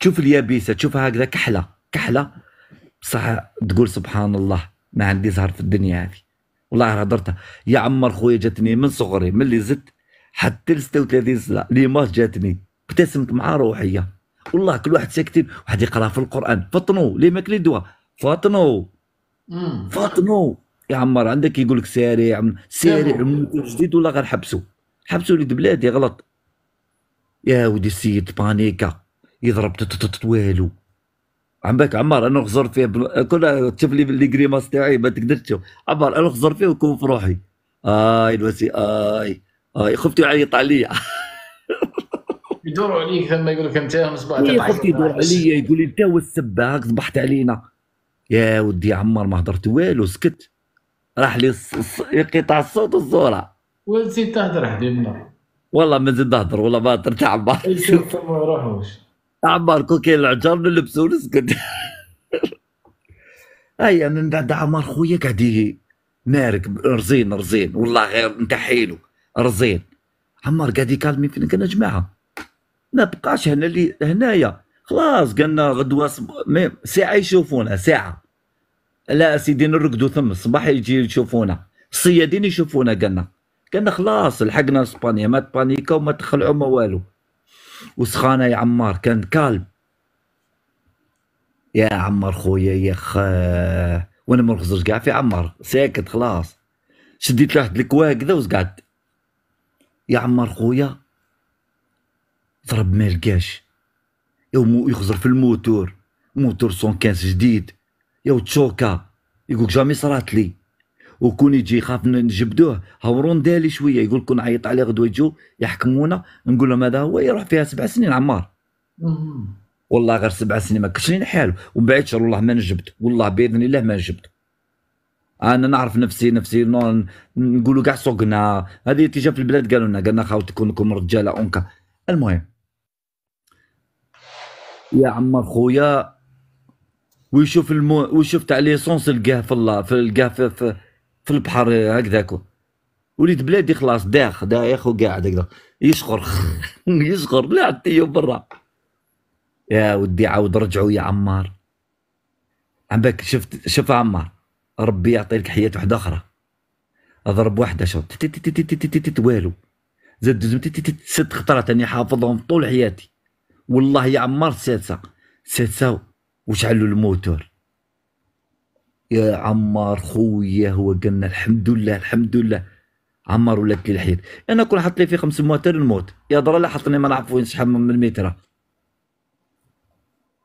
تشوف اليابسة تشوفها هكذا كحلة كحلة بصح تقول سبحان الله ما عندي زهر في الدنيا هذه والله هدرتها يا عمار خويا جاتني من صغري من اللي زدت حتى ل 36 سنه لي جاتني ابتسمت مع روحيه والله كل واحد ساكتين واحد يقرا في القران فطنوا ليه لي دواء فطنوا فطنوا عمار عندك يقول لك سارع سارع جديد ولا غنحبسوا حبسوا ولد بلادي غلط يا ودي السيد بانيكا يضرب والو عم بالك عمار انا نخزر فيه بل... كل تشوف لي لي كريماس تاعي ما تقدرش تشوف عمار انا نخزر فيه وكون في روحي اي الوسي اي اه خفتوا يعني علي يطلع يدوروا عليك ثم يقول لك انت مصباح إيه، تبعك خفتي يدور علي يقول لي انت السباك ذبحت علينا يا ودي عمر ما هضرت والو سكت راح لي قطع الصوت والصوره ونسيت تهدر حدينا والله ما زيد نهضر والله ما هضرت عمار إيه، ما يروحوش عمار كوكي العجر نلبسو نسكت اي من بعد عمار خويا قاعد مارك رزين رزين والله غير نتحيلو رزين عمار قاعد يكلمني فينا قلنا جماعه ما بقاش هنا اللي هنايا خلاص قالنا غدوه صب... ساعه يشوفونا ساعه لا سيدي نرقدوا ثم الصباح يجي يشوفونا الصيادين يشوفونا قالنا قالنا خلاص لحقنا اسبانيا ما تبانيكا وما تخلعوا ما والو وسخانه يا عمار كان كالم يا عمار خويا يا خا وانا ما نخزرش كاع في عمار ساكت خلاص شديت واحد الكواه وقعدت يا عمار خويا ضرب ما لقاش يخزر في الموتور موتور سون كانس جديد يا تشوكا يقولك جامي صرات لي وكون يجي يخاف نجبدوه هورون دالي شويه يقول كون عيط عليه غدوه يجوا يحكمونا نقول لهم هذا هو يروح فيها سبع سنين عمار والله غير سبع سنين ما كشرين حاله ومن بعد شهر والله ما نجبت والله باذن الله ما نجبت انا نعرف نفسي نفسي نقولوا كاع سوقنا هذه تيجي في البلاد قالوا لنا قالنا خاوتكم لكم رجاله اونكا المهم يا عمر خويا ويشوف المو ويشوف تاع ليسونس لقاه في الله في لقاه في, في, في البحر هكذاك وليد بلادي خلاص داخ دايخ وقاعد هكذا يشخر يشخر لا عطيه برا يا ودي عاود رجعوا يا عمار عم بك شفت شوف عمار ربي يعطي لك حياه واحده اخرى اضرب واحده شوط والو زاد دوزم ست خطرات اني حافظهم طول حياتي والله يا عمار سادسه سادسه وشعلوا الموتور يا عمار خويا هو قالنا الحمد لله الحمد لله عمار ولات لي الحيط انا كون حط لي خمس 500 نموت يا درا لا حطني ما نعرف وين شحال من المتر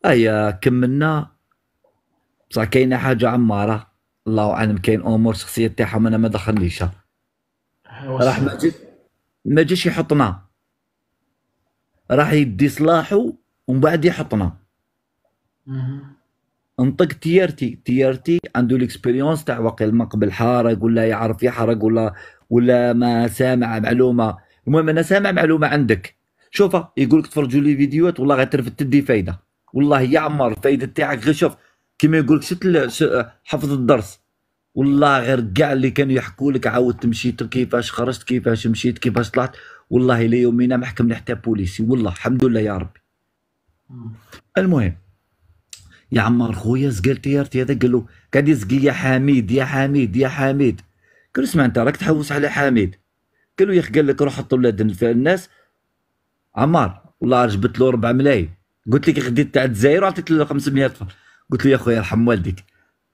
ايا كملنا بصح كاينه حاجه عماره الله اعلم كاين امور شخصيه تاعهم انا ما دخلنيش راح ما جيش ما جاش يحطنا راح يدي صلاحه ومن بعد يحطنا انطق تيارتي تيارتي عنده الاكسبيريونس تاع واقيلا ما قبل حارق ولا يعرف يحرق ولا ولا ما سامع معلومه المهم انا سامع معلومه عندك شوفها يقول لك تفرجوا لي فيديوهات والله غير ترفد تدي فايده والله يا عمر الفايده تاعك غير شوف كما يقول لك شفت حفظ الدرس والله غير كاع اللي كانوا يحكوا لك عاودت مشيت كيفاش خرجت كيفاش مشيت كيفاش طلعت والله يومنا ما حكمنا حتى بوليسي والله الحمد لله يا ربي المهم يا عمار خويا زقال تيارتي هذا قال له قاعد يزقي يا حميد يا حميد يا حميد قال له اسمع انت راك تحوس على حميد قال له يا اخي قال لك روح حط ولاد الناس عمار والله جبت له 4 ملايين قلت لك خديت تاع الجزائر وعطيت له 500 فرنك قلت له يا خويا ارحم والديك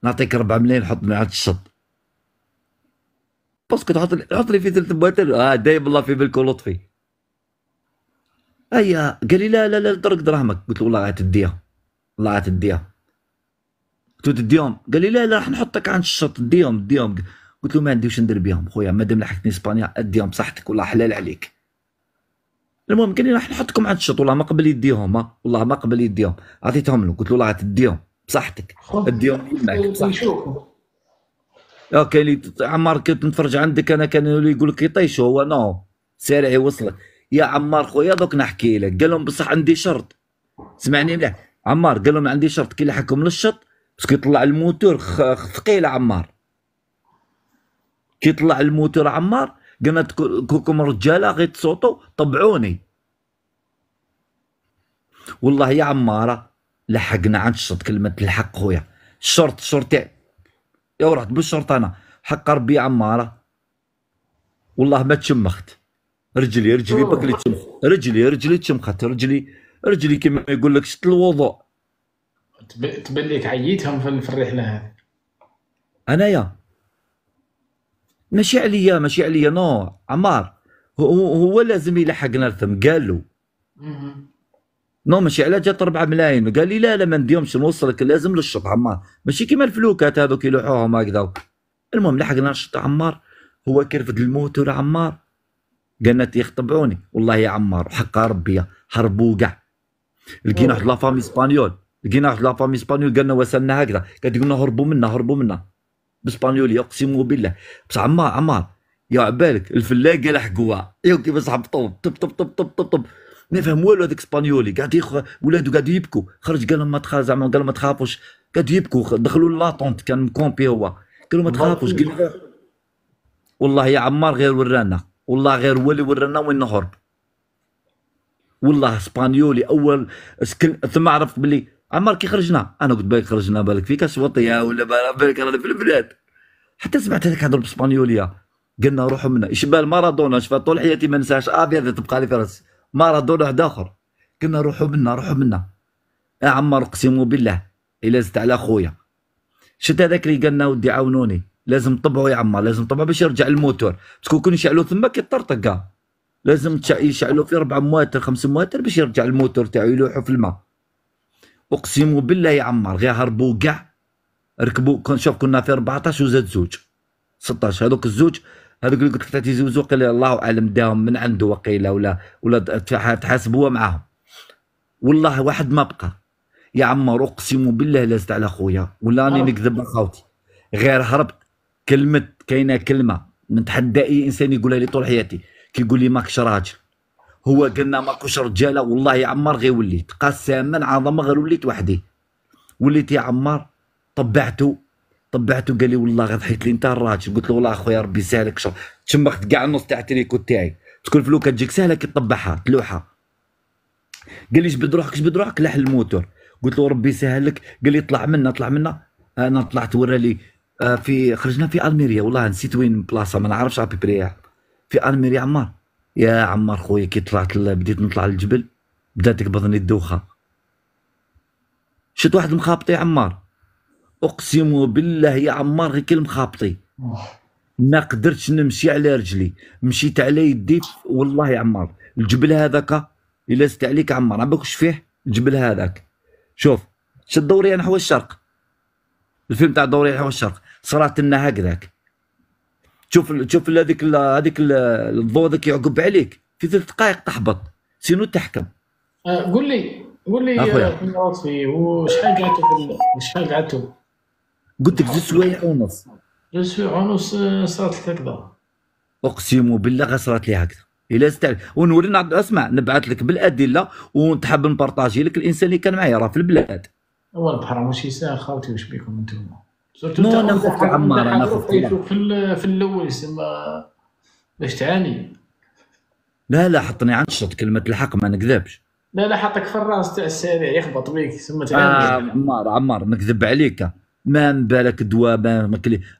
نعطيك 4 ملايين حط من عند الشط بس كنت حط حط لي في ثلث بواتر اه دايب الله في بالك ولطفي ايا آه, قال لي لا لا لا ترك دراهمك قلت له والله عاد والله عاد قلت له تديهم قال لي لا لا راح نحطك عند الشط ديهم ديهم قلت له ما عندي واش ندير بهم خويا مادام لحقتني اسبانيا اديهم بصحتك والله حلال عليك المهم قال لي راح نحطكم عند الشط والله ما قبل يديهم والله ما قبل يديهم عطيتهم له قلت له والله غاتديهم بصحتك ديرهم معك بصحتك اوكي اللي عمار كنت نتفرج عندك انا كان يقول لك يطيش هو نو سارع يوصلك يا عمار خويا دوك نحكي لك قال لهم بصح عندي شرط سمعني مليح عمار قال لهم عندي شرط كي لحقهم للشط باسكو يطلع الموتور ثقيل عمار كي يطلع الموتور عمار قلنا كوكم رجاله غير تصوتوا طبعوني والله يا عماره لحقنا عند الشرط كلمه الحق خويا الشرط الشرطي يعني. يا رحت بالشرط انا حق ربي عماره والله ما تشمخت رجلي رجلي بكري تشمخ رجلي رجلي تشمخت رجلي رجلي كما يقول لك شت الوضوء تبان لك عييتهم في الرحله هذه انايا ماشي عليا ماشي عليا نو عمار هو, هو لازم يلحقنا الثم قال له نو ماشي على جات 4 ملايين قال لي لا لا ما نديهمش نوصلك لازم للشط عمار ماشي كيما الفلوكات هذوك يلوحوهم هكذا المهم لحقنا الشط عمار هو كرفد الموت ولا عمار قالنا تيخطبعوني والله يا عمار حق ربي هربوا كاع لقينا واحد لافام اسبانيول لقينا واحد لافام اسبانيول قالنا وصلنا هكذا قالت لنا هربوا منا هربوا منا باسبانيولي اقسم بالله بس عمار عمار يا عبالك الفلاقه لحقوها يا كيفاش هبطوا طب طب طب طب طب, طب. ما يفهم والو هذاك اسبانيولي قاعد يخ ولاده قاعد يبكوا خرج قال لهم ما تخاف زعما قال ما تخافوش قاعد يبكوا دخلوا لاطونت كان مكومبي هو لهم ما تخافوش قال والله يا عمار غير ورانا والله غير هو اللي ورانا وين نهرب والله اسبانيولي اول سكن ثم عرفت بلي عمار كي خرجنا انا قلت بالك خرجنا بالك في كاس ولا بالك رانا في البلاد حتى سمعت هذاك هضر بالاسبانيوليه قلنا روحوا منا شبال مارادونا شفت طول حياتي ما نساش ابيض آه، تبقى لي في راسي ما ردوا واحد اخر قلنا روحوا منا روحوا منا يا عمار اقسم بالله الا زدت على خويا شد هذاك اللي قالنا ودي عاونوني لازم طبعوا يا عمار لازم طبعوا باش يرجع الموتور تكون كون يشعلوا ثما كيطرطق لازم يشعلوا في 4 مواتر 5 مواتر باش يرجع الموتور تاعو يلوحوا في الماء اقسم بالله يا عمار غير هربوا كاع ركبوا شوف كنا في 14 وزاد زوج 16 هذوك الزوج هذوك اللي قلت لك تاع زوزو قال الله اعلم داهم من عنده وقيله ولا ولا هو معاهم والله واحد ما بقى يا عمار اقسم بالله لازت على خويا ولا راني نكذب آه. خاوتي غير هربت كلمه كاينه كلمه نتحدى اي انسان يقولها لي طول حياتي كيقول لي ماكش راجل هو قالنا ماكوش رجاله والله يا عمار غير وليت قسما عظمه غير وليت وحدي وليت يا عمار طبعته طبعته قال لي والله غير ضحيت لي انت الراجل قلت له والله اخويا ربي يسهلك شر تشمخت كاع النص تاع التريكو تاعي تكون فلو كتجيك سهله كي تطبعها تلوحها قال لي جبد روحك جبد روحك لح الموتور قلت له ربي يسهل لك قال لي طلع منا طلع منا انا طلعت ورا لي آه، في خرجنا في الميريا والله نسيت وين بلاصه ما نعرفش ابيبريا في الميريا عمار يا عمار خويا كي طلعت بديت نطلع للجبل بدات تقبضني الدوخه شفت واحد مخابط يا عمار اقسم بالله يا عمار غير كل خابطي ما قدرتش نمشي على رجلي مشيت على يدي والله يا عمار الجبل هذاك الا زدت عليك عمار عم بكش فيه الجبل هذاك شوف شد دوري نحو الشرق الفيلم تاع دوري نحو الشرق صرات لنا هكذاك شوف شوف هذيك هذيك الضوء هذاك يعقب عليك في ثلاث دقائق تحبط سينو تحكم آه، قول لي قول لي يا لطفي آه، وشحال قعدتوا شحال قعدتوا قلت لك زوج سوايع ونص زوج سوايع ونص آه، صارت لك هكذا اقسم بالله صارت لي هكذا الا استعمل ونوري نعد اسمع نبعث لك بالادله ونتحب نبارطاجي لك الانسان اللي كان معايا راه في البلاد هو البحر ماشي ساهل خاوتي واش بيكم انتم سورتو نو انا خفت عمار انا خفت في في الاول سما باش تعاني لا لا حطني عند الشط كلمه الحق ما نكذبش لا لا حطك في الراس تاع السريع يخبط بيك سما تعاني آه عمار عمار نكذب عليك ما بالك دواء ما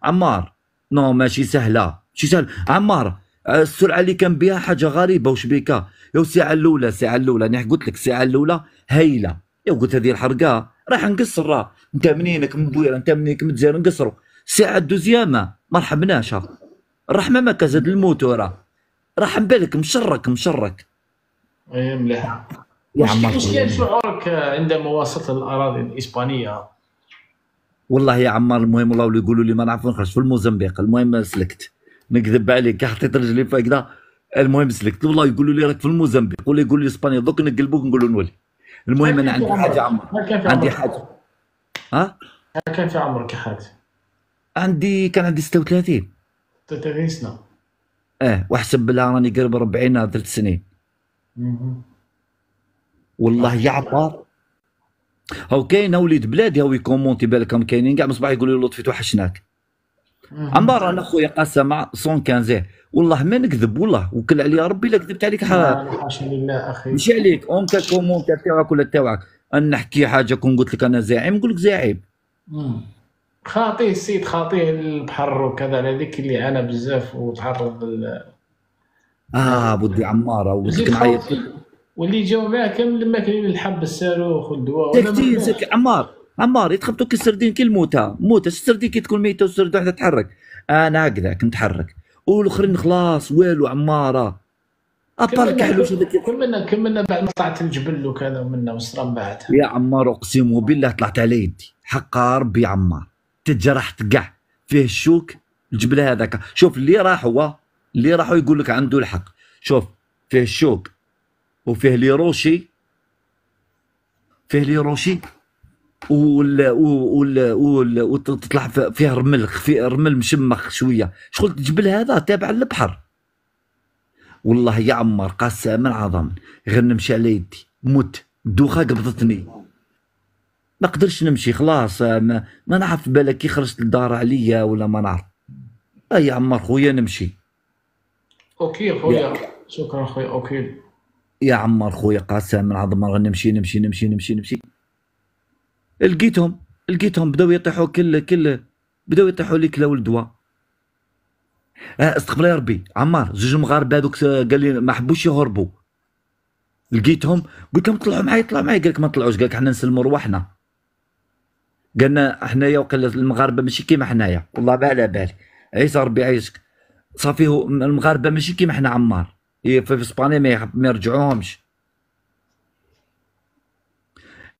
عمار نو ماشي سهله ماشي سهله عمار السرعه اللي كان بها حاجه غريبه وش بيكا يا الساعه الاولى الساعه الاولى انا قلت لك الساعه الاولى هايله يا قلت هذه الحرقه راح نقصر راه انت منينك من بويره انت منينك من الجزائر نقصروا الساعه الدوزيامه ما رحمناش الرحمه ما كازاد الموتور راح بالك مشرك مشرك اي مليح واش كان يعني شعورك عندما وصلت الاراضي الاسبانيه والله يا عمار المهم والله اللي يقولوا لي ما نعرف نخرج في الموزمبيق المهم سلكت نكذب عليك حطيت رجلي في هكذا المهم سلكت والله يقولوا لي راك في الموزمبيق ولا يقولوا لي اسبانيا دوك نقلبوك نقولوا نولي المهم انا عندي حاجه عمر عندي حاجه ها كان في عمرك حاجه عندي كان عندي 36 36 سنه اه واحسب بالله راني قرب 40 ثلاث سنين والله يا عمار هاو كاين وليد بلادي هاو يكومونتي بالكم كاينين كاع مصباح يقولوا له لطفي توحشناك عمار انا خويا قاسم 115 والله ما نكذب والله وكل عليا ربي لا كذبت عليك لا حاشا لله اخي مش عليك اون كومونتير تاعك ولا تاعك نحكي حاجه كون قلت لك انا زعيم نقول لك زعيم خاطيه السيد خاطيه البحر وكذا على ذيك اللي عانى بزاف وتعرض ال... اه بودي عماره وزيد معايا واللي جاوا معاه كامل لما كاين الحب الصاروخ والدواء تكتيك عمار عمار يتخبطوا كالسردين كي الموتى موتى السردين كي تكون ميته والسرد واحده تحرك انا هكذا كنت نتحرك والاخرين خلاص والو عماره ابار كحلوش كملنا كملنا بعد ما طلعت الجبل وكذا ومنا وصرا بعدها يا عمار اقسم بالله طلعت على يدي حق ربي يا عمار تجرحت كاع فيه الشوك الجبل هذاك شوف اللي راح هو اللي راحوا يقول لك عنده الحق شوف فيه الشوك وفيه لي روشي فيه لي ليروشي و ولا و وتطلع فيها رمل فيه رمل مشمخ شويه شغل الجبل هذا تابع للبحر والله يا عمر قسما عظم غير نمشي على يدي مت الدوخه قبضتني ما قدرتش نمشي خلاص ما, ما نعرف بالك كي خرجت الدار عليا ولا ما نعرف اي عمر خويا نمشي اوكي خويا شكرا خويا اوكي يا عمار خويا قاسم من عظم نمشي نمشي نمشي نمشي نمشي لقيتهم لقيتهم بداو يطيحوا كل كل بداو يطيحوا لي كلا ولدوا آه، استقبل يا ربي عمار زوج مغاربه هذوك آه، قال لي ما حبوش يهربوا لقيتهم قلت لهم طلعوا معايا طلعوا معايا قال لك ما طلعوش قال لك حنا نسلموا رواحنا قالنا حنايا وقال المغاربه ماشي كيما حنايا والله ما على بالي عيسى ربي يعيشك صافي المغاربه ماشي كيما حنا عمار إيه، في اسبانيا ما, ما يرجعوهمش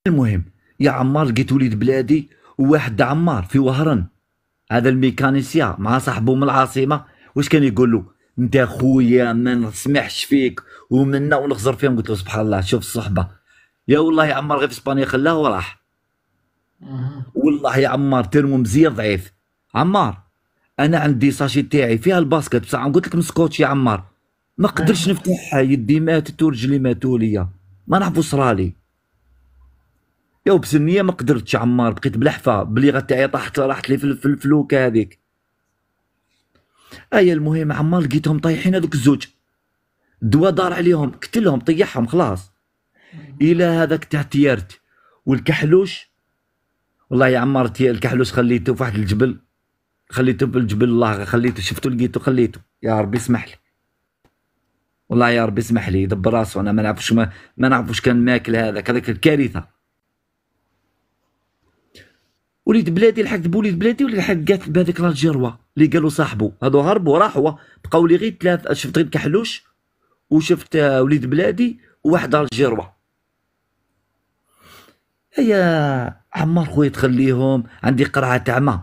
المهم يا عمار لقيت وليد بلادي وواحد عمار في وهران هذا الميكانيسيا مع صاحبه من العاصمه واش كان يقول له انت خويا ما نسمحش فيك ومنا ونخزر فيهم قلت له سبحان الله شوف الصحبه يا والله يا عمار غير في اسبانيا خلاه وراح والله يا عمار ترمو مزيان ضعيف عمار انا عندي ساشي تاعي فيها الباسكت بصح قلت لك مسكوتش يا عمار ما قدرتش أيوة. نفتحها يدي ماتت ورجلي ماتوا ليا ما نعرف صرالي يا وبسنيه ما قدرتش عمار بقيت بلحفه بليغه تاعي طاحت راحت لي في الفلوك هذيك ايا المهم عمار لقيتهم طايحين هذوك الزوج دوا دار عليهم قتلهم طيحهم خلاص الى هذاك تاع تيارت والكحلوش والله يا عمار الكحلوش خليته في واحد الجبل خليته بالجبل الله خليته شفته لقيته خليته يا ربي اسمح لي والله يا ربي اسمح لي يدبر راسه انا ما نعرفش ما, ما نعرفش كان ماكل هذاك هذاك الكارثه وليد بلادي لحقت بوليد بلادي ولا لحقت قاتل بهذاك الجروة اللي قالوا صاحبه هادو هربوا راحوا بقاو لي غير ثلاث شفت غير كحلوش وشفت آه، وليد بلادي وواحد الجروة هيا عمار خويا تخليهم عندي قرعه تعمى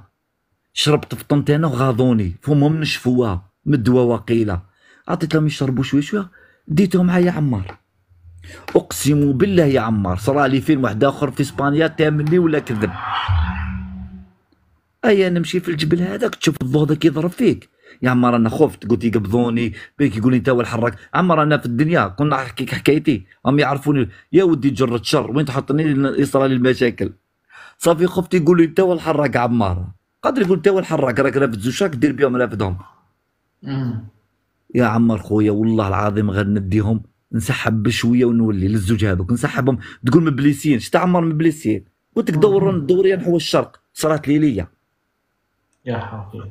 شربت في وغاضوني فمهم نشفوها من وقيله عطيتهم يشربوا شوي شوي ديتهم معايا يا عمار اقسم بالله يا عمار صرا لي فيلم واحد اخر في اسبانيا تامني ولا كذب اي انا نمشي في الجبل هذاك تشوف الضوء ذاك يضرب فيك يا عمار انا خفت قلت يقبضوني بيك يقول انت حرك عمار انا في الدنيا كنا احكيك حكايتي هم يعرفوني يا ودي جرة شر وين تحطني يصرى لي المشاكل صافي خفت لي انت حرك عمار قادر يقول انت حرك راك رافد زوجك دير بهم رافدهم يا عمر خويا والله العظيم غير نديهم نسحب بشويه ونولي للزوج هذوك نسحبهم تقول مبليسين شتا عمر مبليسين قلت لك دور دوريا نحو الشرق صرات لي ليا يا حافظ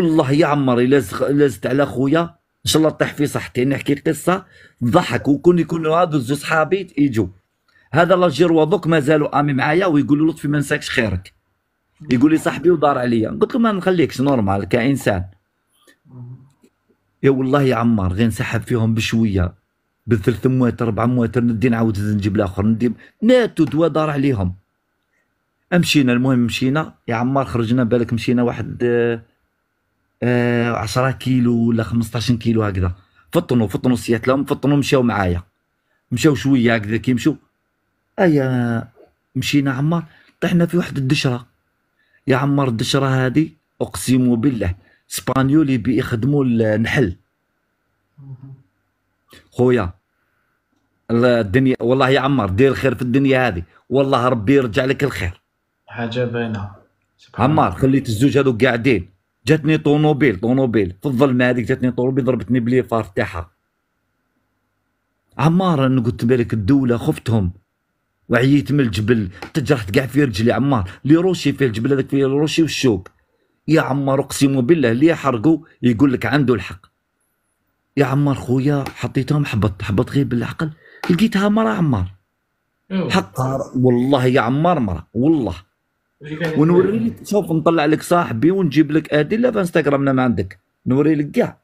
والله يا عمر لازت على خويا ان شاء الله طيح في صحتي نحكي قصه ضحك وكون يكونوا هذو زوج صحابي يجوا هذا الجيروا دوك مازالوا امي معايا ويقولوا لطفي ما نساكش خيرك يقول لي صاحبي ودار عليا قلت له ما نخليكش نورمال كانسان يا والله يا عمار غير نسحب فيهم بشويه بثلث مواتر اربع مواتر ندي نعاود نجيب الاخر ندي ناتو دوا دار عليهم مشينا المهم مشينا يا عمار خرجنا بالك مشينا واحد آه آه كيلو ولا 15 كيلو هكذا فطنوا فطنوا سيات لهم فطنوا مشاو معايا مشاو شويه هكذا كي مشوا ايا مشينا عمار طحنا في واحد الدشره يا عمار الدشره هذه اقسم بالله يبي يخدموا النحل خويا الدنيا والله يا عمار دير الخير في الدنيا هذه والله ربي يرجع لك الخير حاجه باينه عمار خليت الزوج هذو قاعدين جاتني طونوبيل طونوبيل في الظلمه هذيك جاتني طونوبيل ضربتني بلي فار تاعها عمار انا قلت بالك الدوله خفتهم وعييت من الجبل تجرحت كاع في رجلي عمار لي روشي في الجبل هذاك في روشي والشوك يا عمار اقسم بالله اللي يحرقوا يقول لك عنده الحق يا عمار خويا حطيتهم حبط حبط غير بالعقل لقيتها مرا عمار أيوة. حق والله يا عمار مرا والله ونوري لك شوف نطلع لك صاحبي ونجيب لك ادله في انستغرام ما عندك نوري لك كاع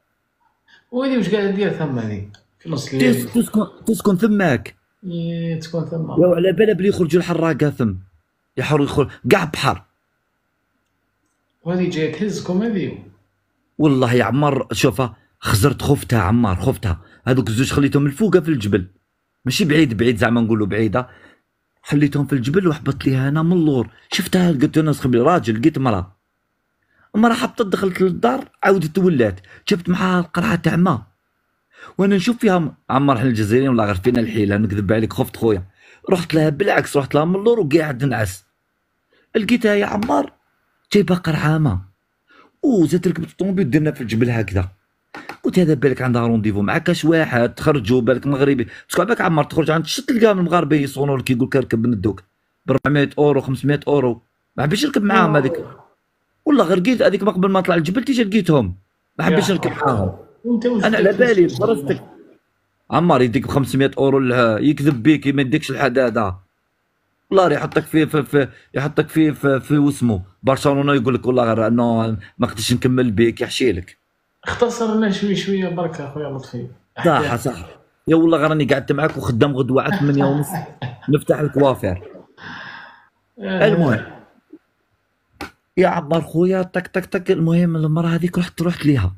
ويلي واش قاعد دير ثم هذيك في نص الليل تسكن تسكن ثماك إيه، تسكن ثما على بالها بلي يخرجوا الحراقه ثم يحر يخرج كاع بحر وهذه جايه تهزكم هذه والله يا عمار شوفها خزرت خفتها عمار خفتها هذوك الزوج خليتهم الفوقة في الجبل ماشي بعيد بعيد زعما نقولوا بعيده خليتهم في الجبل وحبطت ليها انا من اللور شفتها قلت انا راجل لقيت مراه مرة حبطت دخلت للدار عاودت ولات جبت معها القرعه تاع ما وانا نشوف فيها عمار حنا الجزائريين والله غير فينا الحيله نكذب عليك خفت خويا رحت لها بالعكس رحت لها من اللور وقاعد نعس لقيتها يا عمار تيبقى رحامه وزاد ركبت الطوموبيل درنا في الجبل هكذا قلت هذا بالك عندها رونديفو مع كاش واحد تخرجوا بالك مغربي تسكو بالك عمر تخرج عند الشط تلقى من المغاربه يصونوا لك يقول لك ركب الدوك ب 400 اورو 500 اورو ما حبيتش نركب معاهم هذيك والله غير لقيت هذيك ما قبل ما نطلع الجبل تيجي لقيتهم ما حبيتش نركب معاهم انا على بالي فرصتك عمار يديك ب 500 اورو لها يكذب بيك ما يديكش الحداده والله يحطك في, في, في يحطك في في, في وسمو برشلونه يقول لك والله غير انه ما قدرتش نكمل بك يحشي لك اختصر لنا شوي برك اخويا لطفي صح صح يا والله غير راني قعدت معك وخدام غدوه عاد 8 ونص نفتح الكوافير آه. المهم يا عمار خويا تك تك تك المهم المره هذيك رحت رحت ليها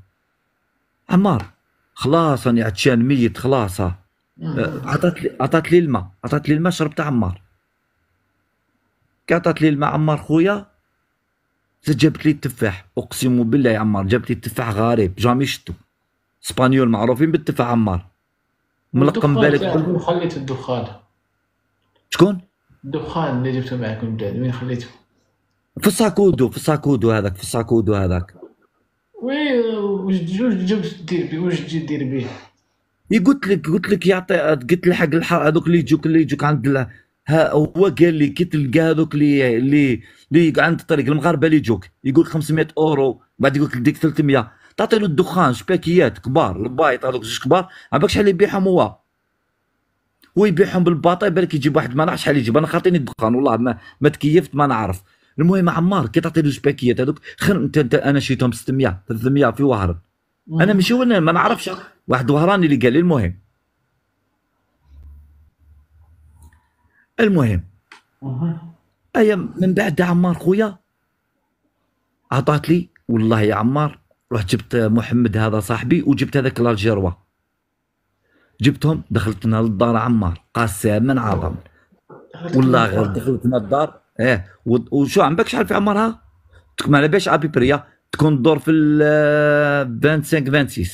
عمار خلاص راني عطشان ميت خلاص آه، آه. عطات لي عطات لي الماء عطات لي الماء شربت عمار كي عطات لي الماء عمار خويا جابت لي التفاح اقسم بالله يا عمار جابت لي التفاح غريب جامي شتو اسبانيول معروفين بالتفاح عمار ملقم بالك كل من خليت الدخان شكون الدخان اللي جبته معك من بلاد وين خليته في الساكودو في الساكودو هذاك في الساكودو هذاك وي وش جبت دير به وش تجي دير به إيه، قلت لك قلت لك يعطي قلت لحق الحر هذوك اللي يجوك اللي يجوك عند هو قال لي كي تلقى هذوك اللي اللي اللي عند الطريق المغاربه اللي يجوك يقول 500 اورو بعد يقول لك ديك 300 تعطي له الدخان شباكيات كبار البايط هذوك جوج كبار بالك شحال يبيعهم هو هو يبيعهم بالباطا بالك يجيب واحد ما نعرف شحال يجيب انا خاطيني الدخان والله ما, ما تكيفت ما نعرف المهم عمار كي تعطي له شباكيات هذوك خير انت, انت انا شريتهم 600 300 في وهران انا ماشي ما نعرفش واحد وهراني اللي قال لي المهم المهم ايا من بعد عمار خويا عطات لي والله يا عمار رحت جبت محمد هذا صاحبي وجبت هذاك الجروه جبتهم دخلتنا للدار عمار من عظم والله غير دخلتنا الدار ايه وشو عم بكش شحال في عمرها تكون على باش ابي بريا تكون الدور في 25 26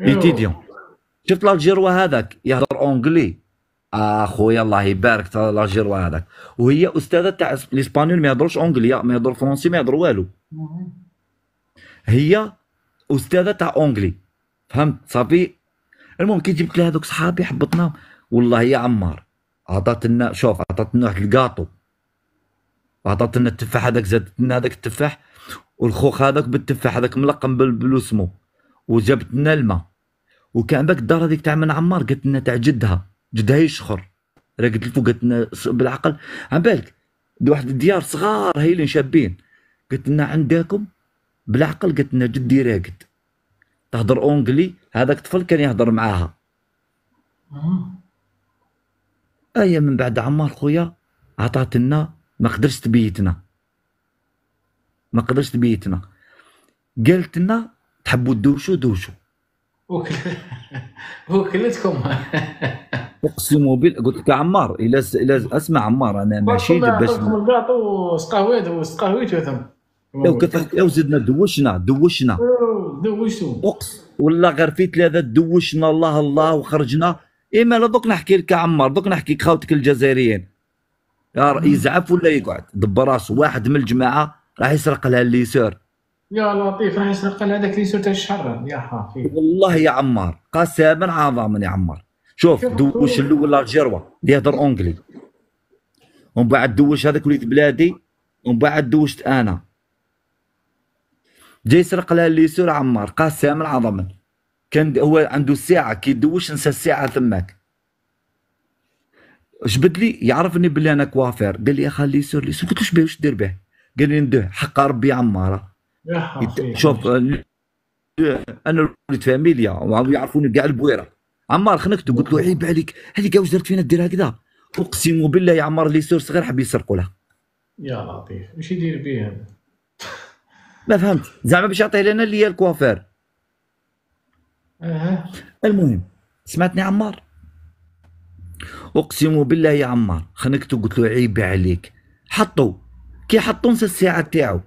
ايتيديون شفت الجيروا هذاك يهضر اونجلي اخويا الله يبارك تا جيروا هذاك وهي استاذه تاع الاسبانيول ما يهضرش اونجليا ما يهضر فرونسي ما يهضر والو هي استاذه تاع اونجلي فهمت صافي المهم كي جبت لها هذوك صحابي حبطناهم والله يا عمار عطات لنا شوف عطات لنا واحد الكاطو عطات لنا التفاح هذاك زادت لنا هذاك التفاح والخوخ هذاك بالتفاح هذاك ملقم بالبلوسمو وجابت لنا الماء وكان بك الدار هذيك تاع من عمار قالت لنا تاع جدها جدها يشخر راقد الفوق قالت لنا بالعقل عم بالك واحد الديار صغار هايلين شابين قلت لنا عندكم بالعقل قلت لنا جدي راقد تهضر اونجلي هذاك الطفل كان يهضر معاها آه. ايا من بعد عمار خويا عطات لنا ما قدرش تبيتنا ما قدرش تبيتنا قالت لنا تحبوا تدوشوا دوشوا وكل... وكلتكم اقسم بالله قلت لك عمار الا الا اسمع عمار انا ماشي باش الكاطو وسقاويت وسقاويت وثم لو كثرت لو زدنا دوشنا دوشنا دوشتو اقسم والله غير في ثلاثه دوشنا الله الله وخرجنا اي مال دوك نحكي لك عمار دوك نحكي لك خاوتك الجزائريين يزعف ولا يقعد دبر راسه واحد من الجماعه راح يسرق لها الليسور يا لطيف راح يسرق هذاك اللي تاع الشهر يا حافي والله يا عمار قسما عظاما يا عمار شوف دوش الاول الجروه اللي يهضر اونجلي ومن بعد دوش هذاك وليد بلادي ومن بعد دوشت انا جاي يسرق لها اللي سور عمار قسما عظما كان هو عنده ساعه كي يدوش نسى الساعه ثماك جبد لي يعرفني بلي انا كوافير قال لي اخا لي سور لي سور قلت له واش دير به قال لي ندوه حق ربي عماره شوف آه، انا ولد فاميليا اميليا ويعرفوني كاع البويره عمار خنقت قلت له عيب عليك هذيك واش درت فينا دير هكذا اقسم بالله يا عمار لي سورس صغير حب يسرقوا لها يا لطيف واش يدير بها ما فهمت زعما باش يعطيه لنا اللي هي الكوافير اها المهم سمعتني عمار اقسم بالله يا عمار خنقت قلت له عيب عليك حطوا كي حطوا نص الساعه تاعو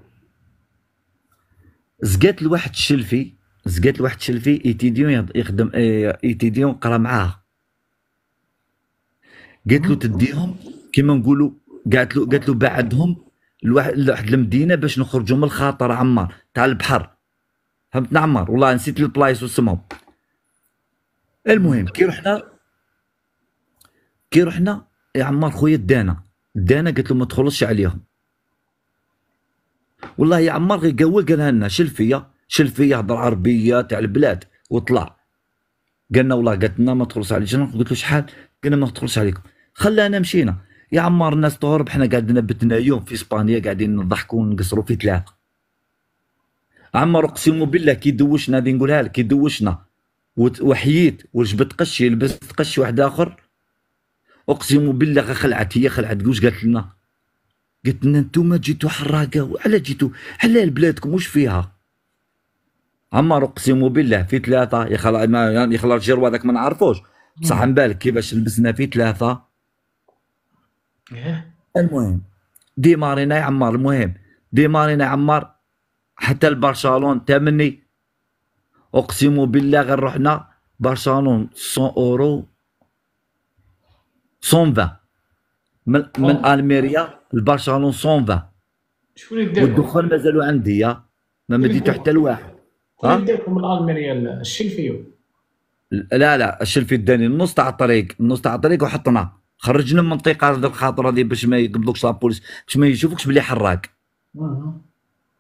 زقات لواحد الشلفي زقات لواحد الشلفي ايتيديون يخدم آه، ايتيديون قرا معاها قالت له تديهم كيما نقولوا قالت له قالت له بعدهم لواحد المدينه باش نخرجوا من الخاطر عمار تاع البحر فهمت عمار والله نسيت البلايص وسمهم المهم كي رحنا كي رحنا يا عمار خويا دانا دانا قالت له ما تخلصش عليهم والله يا عمار غير قول قالها لنا شل فيا شل فيا هضر عربيه تاع البلاد وطلع قالنا والله قالت لنا ما تخلص عليك قلت له شحال قالنا ما تخلص عليكم خلانا مشينا يا عمار الناس تهرب حنا قاعدين بتنا يوم في اسبانيا قاعدين نضحكوا ونقصروا في ثلاثه عمار اقسم بالله كي دوشنا هذه نقولها لك كي دوشنا وحييت وجبت قش لبست قش واحد اخر اقسم بالله خلعت هي خلعت قوش قالت لنا قلت لنا انتم جيتوا حراقه وعلى جيتوا على بلادكم واش فيها عمار اقسم بالله في ثلاثه يخلع ما يخلع الجروه هذاك ما نعرفوش بصح من بالك كيفاش لبسنا في ثلاثه إيه. المهم ديمارينا يا عمار المهم ديمارينا يا عمار حتى لبرشلون تمني اقسم بالله غير رحنا برشلون 100 اورو 120 من من الميريا لبرشلون 120 شكون يدير والدخان مازالوا عندي يا ما مديتو حتى لواحد شكون يديركم من الميريا الشلفيو لا لا الشلفي داني النص تاع الطريق النص تاع الطريق وحطنا خرجنا من منطقه هذه الخاطره هذه باش ما يقبضوكش لابوليس باش ما يشوفوكش بلي حراك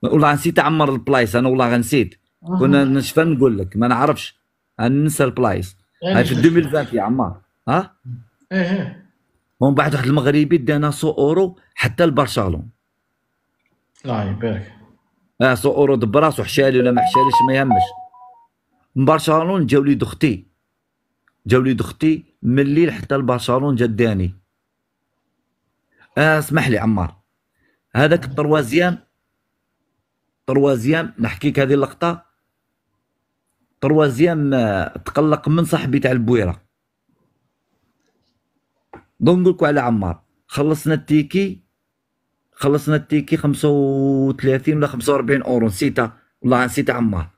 والله نسيت عمر البلايص انا والله نسيت كنا نشفى نقول لك ما نعرفش ننسى البلايص هاي في 2020 يا عمار ها ايه ايه ومن بعد واحد المغربي دانا سو اورو حتى لبرشلون الله يبارك اه سو اورو دب راسو حشالي ولا ما حشاليش ما يهمش من برشلون جاو لي دختي جاو لي دختي من الليل حتى لبرشلون جا داني آه اسمح لي عمار هذاك التروازيام تروازيام نحكيك هذه اللقطه تروازيام آه، تقلق من صاحبي تاع البويره دون نقول لكم على عمار خلصنا التيكي خلصنا التيكي 35 ولا 45 اورو نسيتها والله نسيت عمار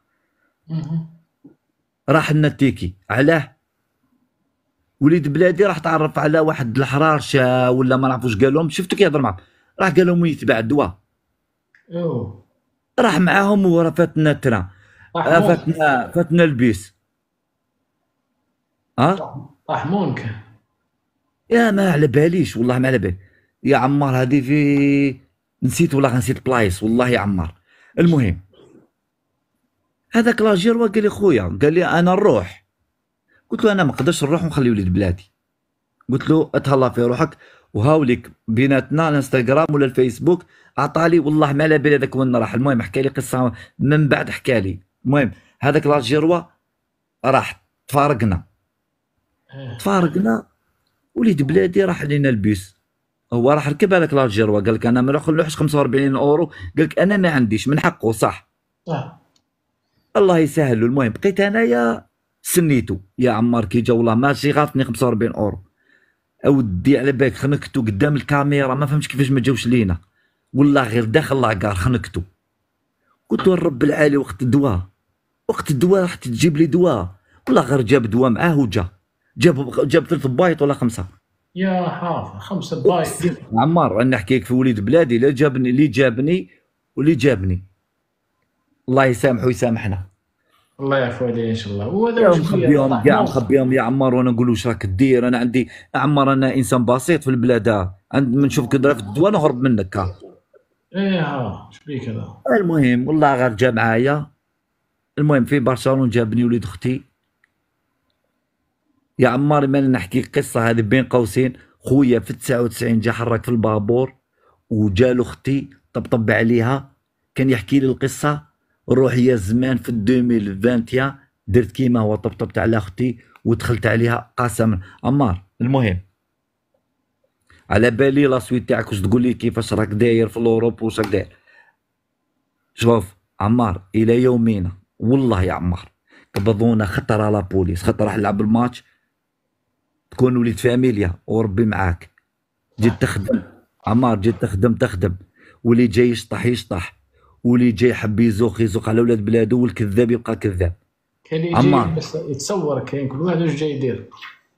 راح لنا التيكي علاه وليد بلادي راح تعرف على واحد الحرار شا ولا ما نعرفوش لهم شفتو كيهضر معاهم راح قال لهم يتباع الدواء راح معاهم ورا فاتنا الترا آه، فاتنا فاتنا البيس ها آه؟ راح طحمونك يا ما على باليش والله ما على بالي يا عمار هذه في نسيت والله نسيت بلايص والله يا عمار المهم هذاك لاجيروا قال لي خويا قال لي انا نروح قلت له انا ما نقدرش نروح ونخلي وليد بلادي قلت له اتهلا في روحك وهاوليك بيناتنا الانستغرام ولا الفيسبوك عطالي والله ما على بالي هذاك وين راح المهم حكى لي قصه من بعد حكى لي المهم هذاك لاجيروا راح تفارقنا آه. تفارقنا وليد بلادي راح علينا البيس هو راح ركب هذاك لاجيروا قال لك انا ما نخلوحش 45 اورو قال لك انا ما عنديش من حقه صح آه. الله يسهل له المهم بقيت انايا سنيتو يا عمار كي جا والله ماشي غاطني 45 اورو اودي على بالك خنكتو قدام الكاميرا ما فهمتش كيفاش ما جاوش لينا والله غير داخل لاكار خنكتو قلت له الرب العالي وقت الدواء وقت الدواء راح تجيب لي دواء والله غير جاب دواء معاه وجا جاب جاب ثلاث بايط ولا خمسه يا حافظ خمسه بايط عمار انا لك في وليد بلادي اللي جابني اللي جابني واللي جابني الله يسامحه ويسامحنا الله يعفو عليه ان شاء الله وهذا مخبيهم كاع مخبيهم يا عمار وانا نقول واش راك دير انا عندي عمار انا انسان بسيط في البلاد عند من نشوفك في الدواء نهرب منك ها ايه ها شبيك هذا المهم والله غير جا معايا المهم في برشلونه جابني وليد اختي يا عمار ما نحكي قصه هذه بين قوسين خويا في 99 جا حرك في البابور وجا اختي طبطب عليها كان يحكي لي القصه روح يا زمان في 2021 درت كيما هو طبطبت على اختي ودخلت عليها قسما عمار المهم على بالي لا سويت تاعك واش تقول لي كيفاش راك داير في الاوروب واش راك داير شوف عمار الى يومنا والله يا عمار قبضونا خطره على بوليس راح نلعب الماتش تكون وليت فاميليا وربي معاك جيت آه. تخدم عمار جيت تخدم تخدم واللي جاي يشطح يشطح واللي جاي يحب يزوق يزوق على ولاد بلادو والكذاب يبقى كذاب كان يجي بس يتصور كاين كل واحد واش جاي يدير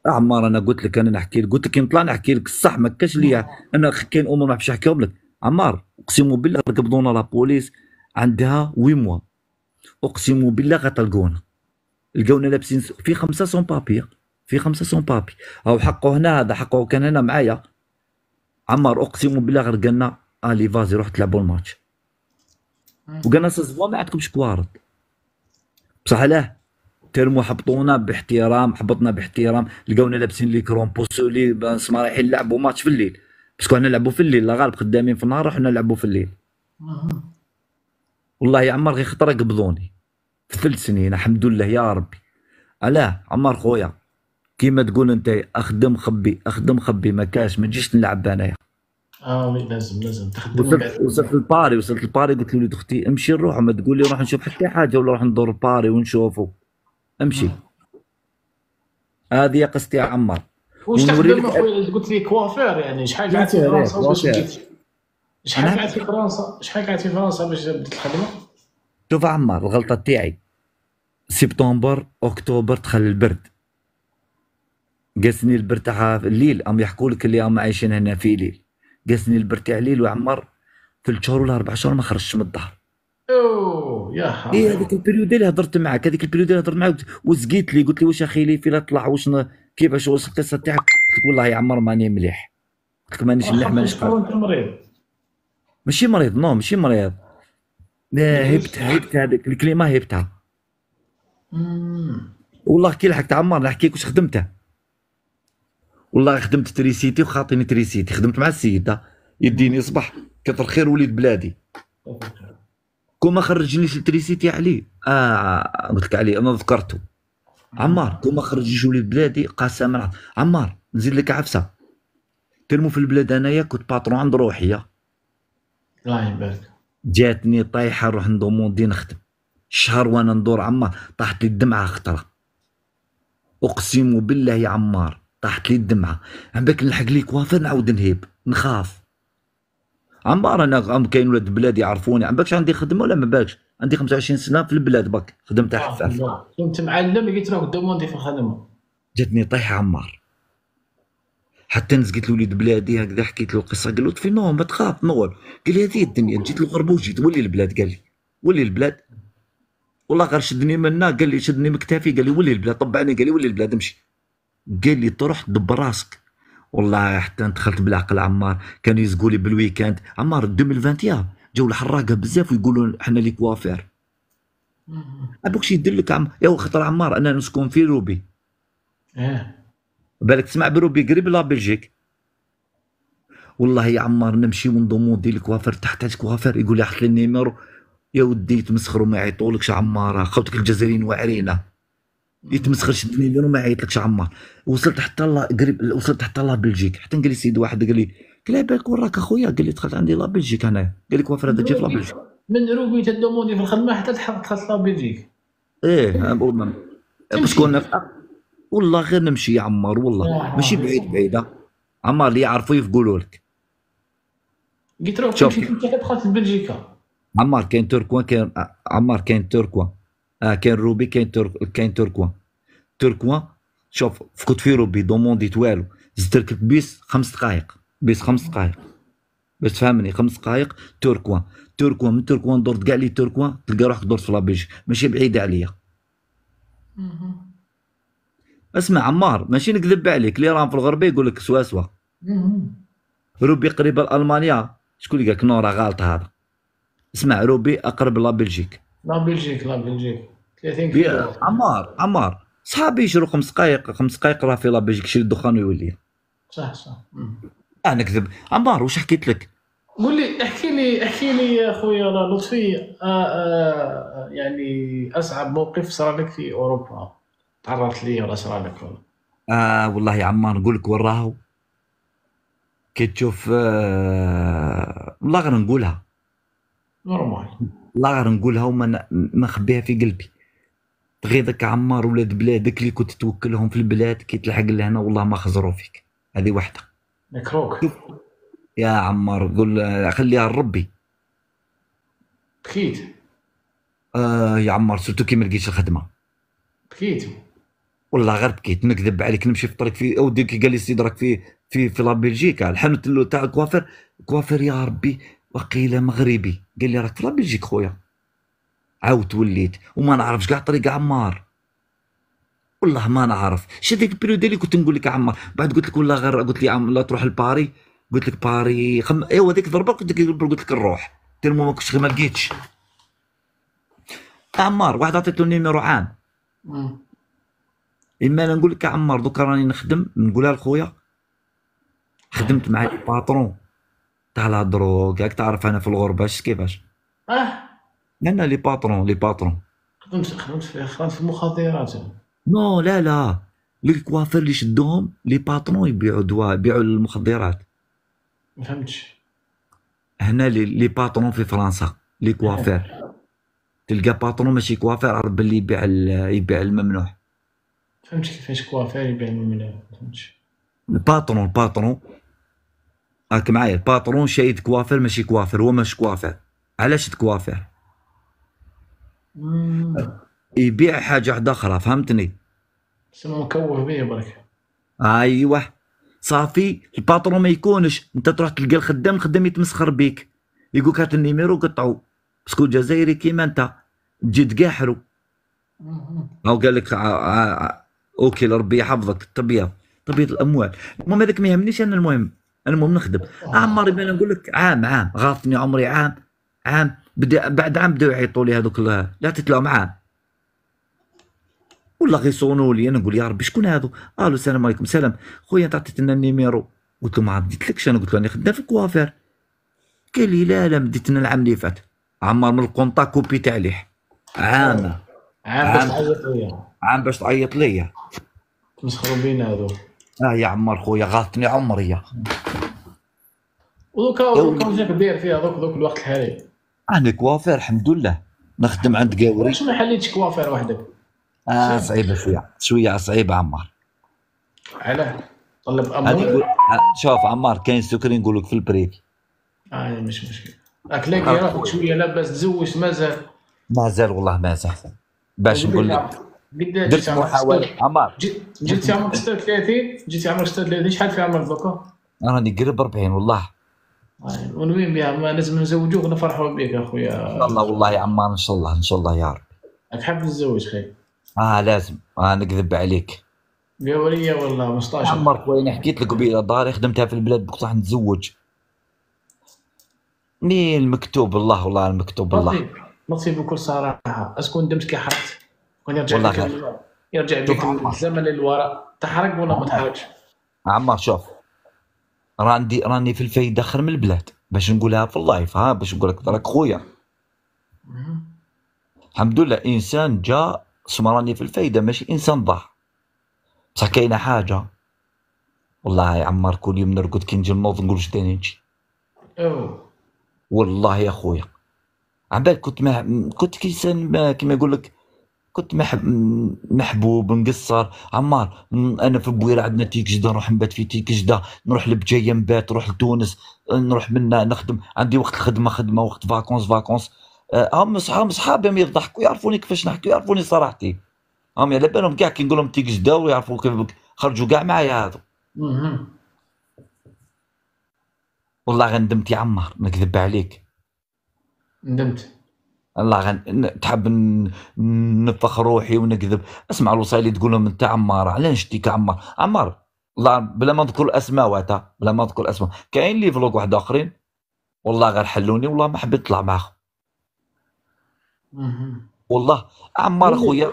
آه، عمار انا قلت لك انا نحكي لك قلت لك نطلع نحكي لك الصح ما كاش ليا آه. انا كاين امور ما نحبش نحكيهم لك عمار اقسم بالله ركبضونا لابوليس عندها وي موا اقسم بالله غتلقونا لقونا لابسين في خمسه سون بابيغ في خمسه سون بابي او حقه هنا هذا حقه كان هنا معايا عمر اقسم بالله غير قالنا الي آه، فازي روح تلعبوا الماتش وقالنا سيزفوا ما عندكمش كوارد بصح علاه ترمو حبطونا باحترام حبطنا باحترام لقاونا لابسين لي كرون بوسولي بسما رايحين نلعبوا ماتش في الليل باسكو حنا نلعبوا في الليل لا غالب خدامين في النهار رحنا نلعبوا في الليل والله يا عمر غير خطره قبضوني في ثلاث سنين الحمد لله يا ربي علاه عمر خويا كيما تقول انت اخدم خبي اخدم خبي ما كاش ما تجيش نلعب انايا اه وي لازم لازم تخدم وصلت, وصلت لباري وصلت لباري قلت له اختي امشي نروح ما تقول لي روح نشوف حتى حاجه ولا روح ندور باري ونشوفه امشي آه. هذه قصتي يا عمار واش تخدم اخويا قلت لي كوافير يعني شحال قعدت في فرنسا شحال قعدت في فرنسا شحال قعدت في فرنسا باش بديت الخدمه شوف عمار الغلطه تاعي سبتمبر اكتوبر دخل البرد قسني في الليل هم يحكوا لك اللي هم عايشين هنا في الليل قسني البرتع الليل وعمر ثلاث شهور ولا اربع شهور ما خرجتش من الدار اوه يا إيه، حبيبي إيه هذيك البريود اللي هضرت معك هذيك البريود اللي هضرت معك وزقيت لي قلت لي واش اخي لي فين طلع واش كيفاش واش القصه تاعك قلت والله يا عمر ماني مليح قلت لك مانيش مليح مانيش مريض ماشي مريض نو ماشي مريض هبت هبت هذيك الكلمه هبتها والله كي لحقت عمر نحكيك واش خدمته والله خدمت تريسيتي وخاطيني تريسيتي خدمت مع السيده يديني صباح كثر خير وليد بلادي كون ما خرجنيش التريسيتي علي آه،, اه قلت لك عليه انا ذكرته عمار كون ما خرجنيش وليد بلادي قسما عمار نزيد لك عفسه ترمو في البلاد انايا كنت باترون عند روحي الله يبارك جاتني طايحه نروح ندوموندي نخدم شهر وانا ندور عمار طاحت لي الدمعه خطره اقسم بالله يا عمار طاحت لي الدمعة عم بالك نلحق لي كوافر نعاود نهيب نخاف عمار انا عم كاين ولاد بلاد يعرفوني عم بالكش عندي خدمه ولا ما بالكش عندي 25 سنه في البلاد بك خدمت آه، حفاف كنت معلم لقيت راك دوموندي في الخدمه جاتني طيحه عمار حتى نزقت وليد بلادي هكذا حكيت له القصه قال له طفي نوم ما تخاف نور قال لي هذه الدنيا جيت الغربه وجيت ولي البلاد قال لي ولي البلاد والله غير شدني منا قال لي شدني مكتافي قال لي ولي البلاد طبعني قال لي ولي البلاد امشي قال لي تروح دب راسك والله حتى دخلت بالعقل عمار كانوا يزقوا لي بالويكاند عمار 2021 جاو الحراقه بزاف ويقولوا حنا لي كوافير ابوك شي يدير لك عم يا خطر عمار انا نسكن في روبي اه بالك تسمع بروبي قريب لا بلجيك والله يا عمار نمشي وندوموندي الكوافير تحت الكوافير يقول لي حط لي النيميرو يا ودي تمسخروا معي طولك عماره خوتك الجزائريين واعرينا يتمسخرش إيه، الدنيا ديالو ما يعيطلكش عمار وصلت حتى لا قريب وصلت حتى لا بلجيك حتى قال لي سيد واحد قال لي قال لي بالك وراك اخويا قال لي دخلت عندي لا بلجيك انا قال لك وافر هذا جا في لا بلجيك من روبي تدوموني في الخدمه حتى دخلت لا بلجيك ايه باش كنا والله غير نمشي يا عمار والله ماشي بعيد بعيده عمار اللي يعرفوا يقولوا لك قلت روح تمشي دخلت بلجيكا عمار كاين توركوان كاين عمار كاين توركوان آه كاين روبي كاين تر... كاين تركوان تركوان شوف فقد في روبي دومونديت والو زدت ركبت بيس خمس دقائق بيس خمس دقائق باش تفهمني خمس دقائق تركوان تركوان من تركوان درت كاع لي تركوان تلقى روحك درت في لابيج ماشي بعيده عليا اسمع عمار ماشي نكذب عليك لي راهم في الغرب يقول لك سوا سوا روبي قريبه لالمانيا شكون اللي قال لك نورا غالطه هذا اسمع روبي اقرب لبلجيك لا بلجيك لا بلجيك 30 كيلو عمار عمار صحابي يشرو خمس دقائق خمس دقائق راه في لابيج يشري الدخان ويولي صح صح اه نكذب عمار واش حكيت لك قول لي احكي لي احكي لي يا خويا لطفي آه، آه، يعني اصعب موقف صار لك في اوروبا تعرضت ليه ولا صار لك آه والله يا عمار نقول لك وين راهو كي تشوف آه والله غير نقولها نورمال لاغر نقولها وما نخبيها في قلبي تغيضك ذاك عمار ولاد بلادك اللي كنت توكلهم في البلاد كي تلحق لهنا والله ما خزروا فيك هذه واحده مكروك يا عمار قول خليها لربي بكيت آه يا عمار سرتو كي ما لقيتش الخدمه بكيت والله غير بكيت نكذب عليك نمشي في طريق في اودي كي قال لي السيد راك في في في لا بلجيكا الحانوت تاع الكوافير كوافر يا ربي وقيل مغربي قال لي راك بلجيك خويا عاود وليت وما نعرفش كاع طريق عمار والله ما نعرف هذيك البيريود اللي كنت نقول لك عمار بعد قلت لك والله غير قلت لي عم لا تروح لباري قلت لك باري خم... ايوا هذيك الضربه قلت لك قلت لك نروح تلمو ما كنتش ما لقيتش عمار واحد عطيته النيميرو عام اما انا نقول لك عمار دوكا راني نخدم نقولها لخويا خدمت مع الباترون تاع لا دروغ ياك تعرف انا في الغربه شفت كيفاش اه لان لي باترون لي باترون خدمت خدمت في في المخدرات نو لا لا الكوافير اللي شدوهم لي باترون يبيعوا دواء يبيعوا المخدرات ما فهمتش هنا لي باترون في فرنسا لي كوافير أه. تلقى باترون ماشي كوافير عرف باللي يبيع يبيع الممنوع فهمتش كيفاش كوافير يبيع الممنوع فهمتش الباترون الباترون راك معايا الباترون شايد تكوافر ماشي كوافر هو مش كوافر علاش تكوافر يبيع حاجه واحده اخرى فهمتني شنو مكوه بيه برك ايوه صافي الباترون ما يكونش انت تروح تلقى الخدام الخدام يتمسخر بيك يقولك هات النيميرو قطعو باسكو جزائري كيما انت تجي تقاحرو هاو قال لك آه، آه، آه، اوكي ربي يحفظك تبيض تبيض الاموال المهم هذاك ما يهمنيش انا المهم المهم نخدم عمري ما نقول لك عام عام غاطني عمري عام عام بدا بعد عام بداو يعيطوا لي هذوك لا تتلهم عام ولا غيصونوا لي انا نقول يا ربي شكون هذو الو السلام عليكم سلام خويا انت عطيت لنا النيميرو قلت له ما عطيتلكش انا قلت له انا خدام في الكوافير قال لي لا لا مديتنا العام اللي فات عمر من كوبي تاع عليه عام عام باش تعيط ليا عام باش تعيط ليا مسخرين هذو اه يا عمر خويا غاطني عمري يا ودوكا دوكا وجهك داير فيها دوك دوك الوقت الحالي انا كوافير الحمد لله نخدم عند كاوري شنو حليتش كوافير وحدك اه صعيبه شويه شويه صعيبه عمار علاه طلب امر آه، شوف عمار كاين سكري نقول لك في البريك اه مش مشكل اكلاك راك شويه لاباس تزوج مازال مازال والله مازال باش نقول لك درت محاولة عمر جيت في عمرك 36 جيت في عمرك 36 شحال في عمرك دوكا؟ راني قرب 40 والله طيب، ونوين بها لازم نزوجوك ونفرحوا بك اخويا ان شاء الله والله يا عمار ان شاء الله ان شاء الله يا رب حاب تتزوج خير اه لازم آه نكذب عليك يا ولية والله 15 عمرك وين حكيت لك قبيله داري خدمتها في البلاد بصح نتزوج مين المكتوب الله والله المكتوب الله نصيب بكل صراحه اسكون دمت كحرت ونرجع والله خير يرجع بك الزمن للوراء تحرق ولا ما تحرقش؟ عمار شوف راني راني في الفايده خير من البلاد باش نقولها في اللايف ها باش نقول لك راك خويا الحمد لله انسان جا سمراني في الفايده ماشي انسان ضاع بصح كاينه حاجه والله يا عمار كل يوم نرقد كي نجي نوض نقول واش داني نجي والله يا خويا عبال كنت ما كنت كيسان كيما يقول لك كنت محب محبوب مقصر عمار انا في بويره عندنا تيك جده نروح نبات في تيك جده نروح لبجايه نبات نروح لتونس نروح منا نخدم عندي وقت الخدمه خدمه وقت فاكونس فاكونس آه، هم صحاب صحابي يضحكوا يعرفوني كيفاش نحكي يعرفوني صراحتي هم على بالهم كاع كي نقول لهم تيك جده ويعرفوا كيف خرجوا كاع معايا هذو والله غندمت يا عمار نكذب عليك ندمت الله غن... تحب نفخ روحي ونكذب اسمع الوصايه اللي تقولهم انت عمار علاش تيك عمار عمار الله بلا ما نذكر الاسماء واتا بلا ما نذكر الاسماء كاين لي فلوق واحد اخرين والله غير حلوني والله ما حبيت نطلع معاهم والله عمار اخويا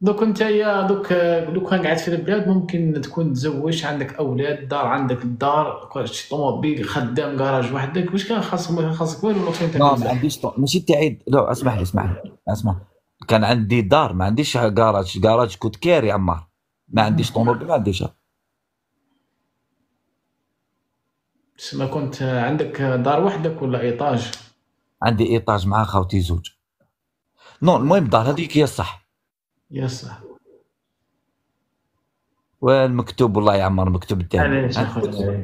دوك انت يا دوك لو كان قاعد في البلاد ممكن تكون تزوج عندك اولاد دار عندك الدار شي طوموبيل خدام كراج وحدك واش كان خاصك خاصك والو لو كنت لا ما عنديش ماشي تعيد لا اسمح لي اسمح لي اسمح كان عندي دار ما عنديش كراج كراج كنت كاري عمار ما عنديش طوموبيل ما عنديش ما كنت عندك دار وحدك ولا ايطاج عندي ايطاج مع خوتي زوج نو المهم الدار هذيك هي الصح يصح وين مكتوب والله يا عمار مكتوب الدين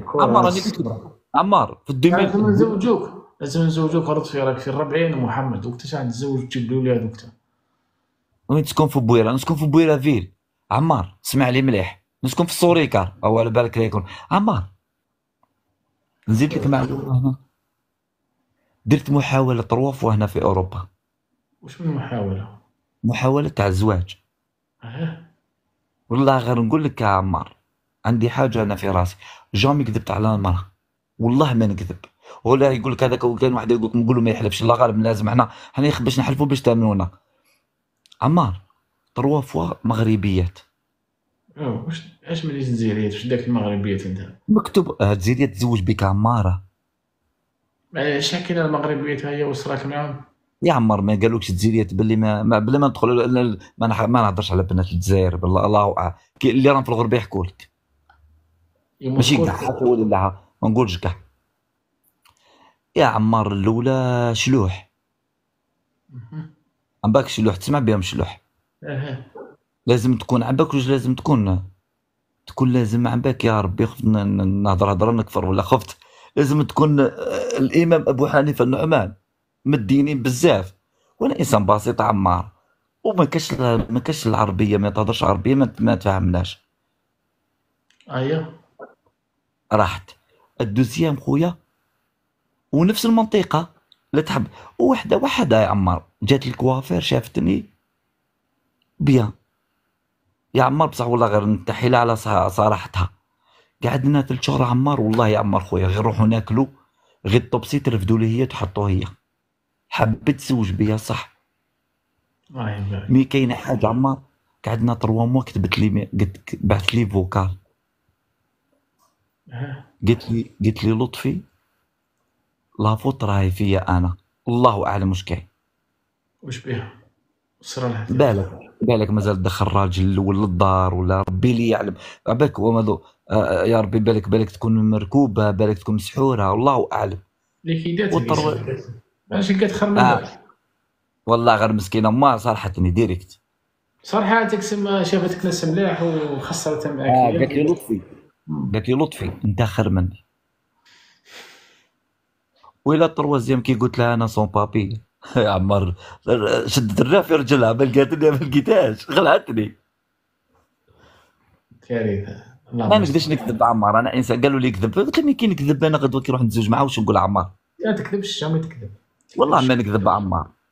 عمار هذه عمار في الدنيا لازم نزوجوك لازم نزوجوك في راك في الربعين ومحمد وقتاش تزوج تجيب لي ولاد وقتها وين تسكن في بويره نسكن في بويره فيل عمار اسمع لي مليح نسكن في سوريكا او على بالك ليكون عمار نزيد لك معلومه هنا درت محاوله طروف وهنا في اوروبا واش من محاوله محاولة تاع الزواج والله غير نقول لك يا عمار عندي حاجه انا في راسي جامي كذبت على المراه والله ما نكذب ولا يقول لك هذاك كان واحد يقول لك له ما يحلفش الله غالب لازم احنا احنا باش نحلفوا باش تامنونا عمار تروا فوا مغربيات واش اش ملي الجزائريات واش داك المغربيات انت مكتوب الجزائريات آه، تزوج بك عماره علاش حكينا المغربيات هي وصلك معاهم يا عمر ما قالوكش الجزيريات باللي ما بلا ما ندخل ما ما نهضرش على بنات الجزائر بالله الله اللي راهم في الغرب يحكوا لك ماشي كاع حتى ولا ما نقولش كاع يا عمار الاولى شلوح عباك شلوح تسمع بهم شلوح لازم تكون عباك واش لازم تكون تكون لازم عباك يا ربي خفت نهضر هضره نكفر ولا خفت لازم تكون آه، الامام ابو حنيفه النعمان مدينين بزاف وانا انسان بسيط عمار وما كاش ما كاش العربيه ما تهضرش عربيه ما ما تفهمناش ايوه راحت الدوزيام خويا ونفس المنطقه لا تحب وحده وحده يا عمار جات الكوافير شافتني بيان يا عمار بصح والله غير نتحيل على صراحتها قعدنا ثلاث شهور عمار والله يا عمار خويا غير نروحو ناكلو غير الطوبسي ترفدو لي هي تحطو هي حبيت تزوج بيا صح مي كاينه حاجه عمار قعدنا تروا موا كتبت لي قلت بعث لي فوكال أه. قلت لي قلت لي لطفي فوت راهي فيا انا الله اعلم واش كاين واش بيها صرا بالك بالك مازال دخل الراجل الاول للدار ولا ربي لي يعلم بالك هو آه، آه، يا ربي بالك بالك تكون مركوبه بالك تكون مسحوره والله اعلم اللي ماشي كتخرب آه. والله غير مسكينه ما صرحتني ديريكت صرحتك سما شافتك ناس ملاح وخسرتها معاك آه, آه، قالت لي لطفي قالت لي لطفي انت خير مني ولا التروازيام كي قلت لها انا سون بابي يا عمر شدت في رجلها ما لقاتني ما لقيتهاش خلعتني كارثه ما نقدرش نكذب عمار انا انسان قالوا لي كذب قلت لهم كي نكذب انا غدوه كي نروح نتزوج معاه واش نقول عمار لا تكذبش ما تكذب والله ما نكذب عمار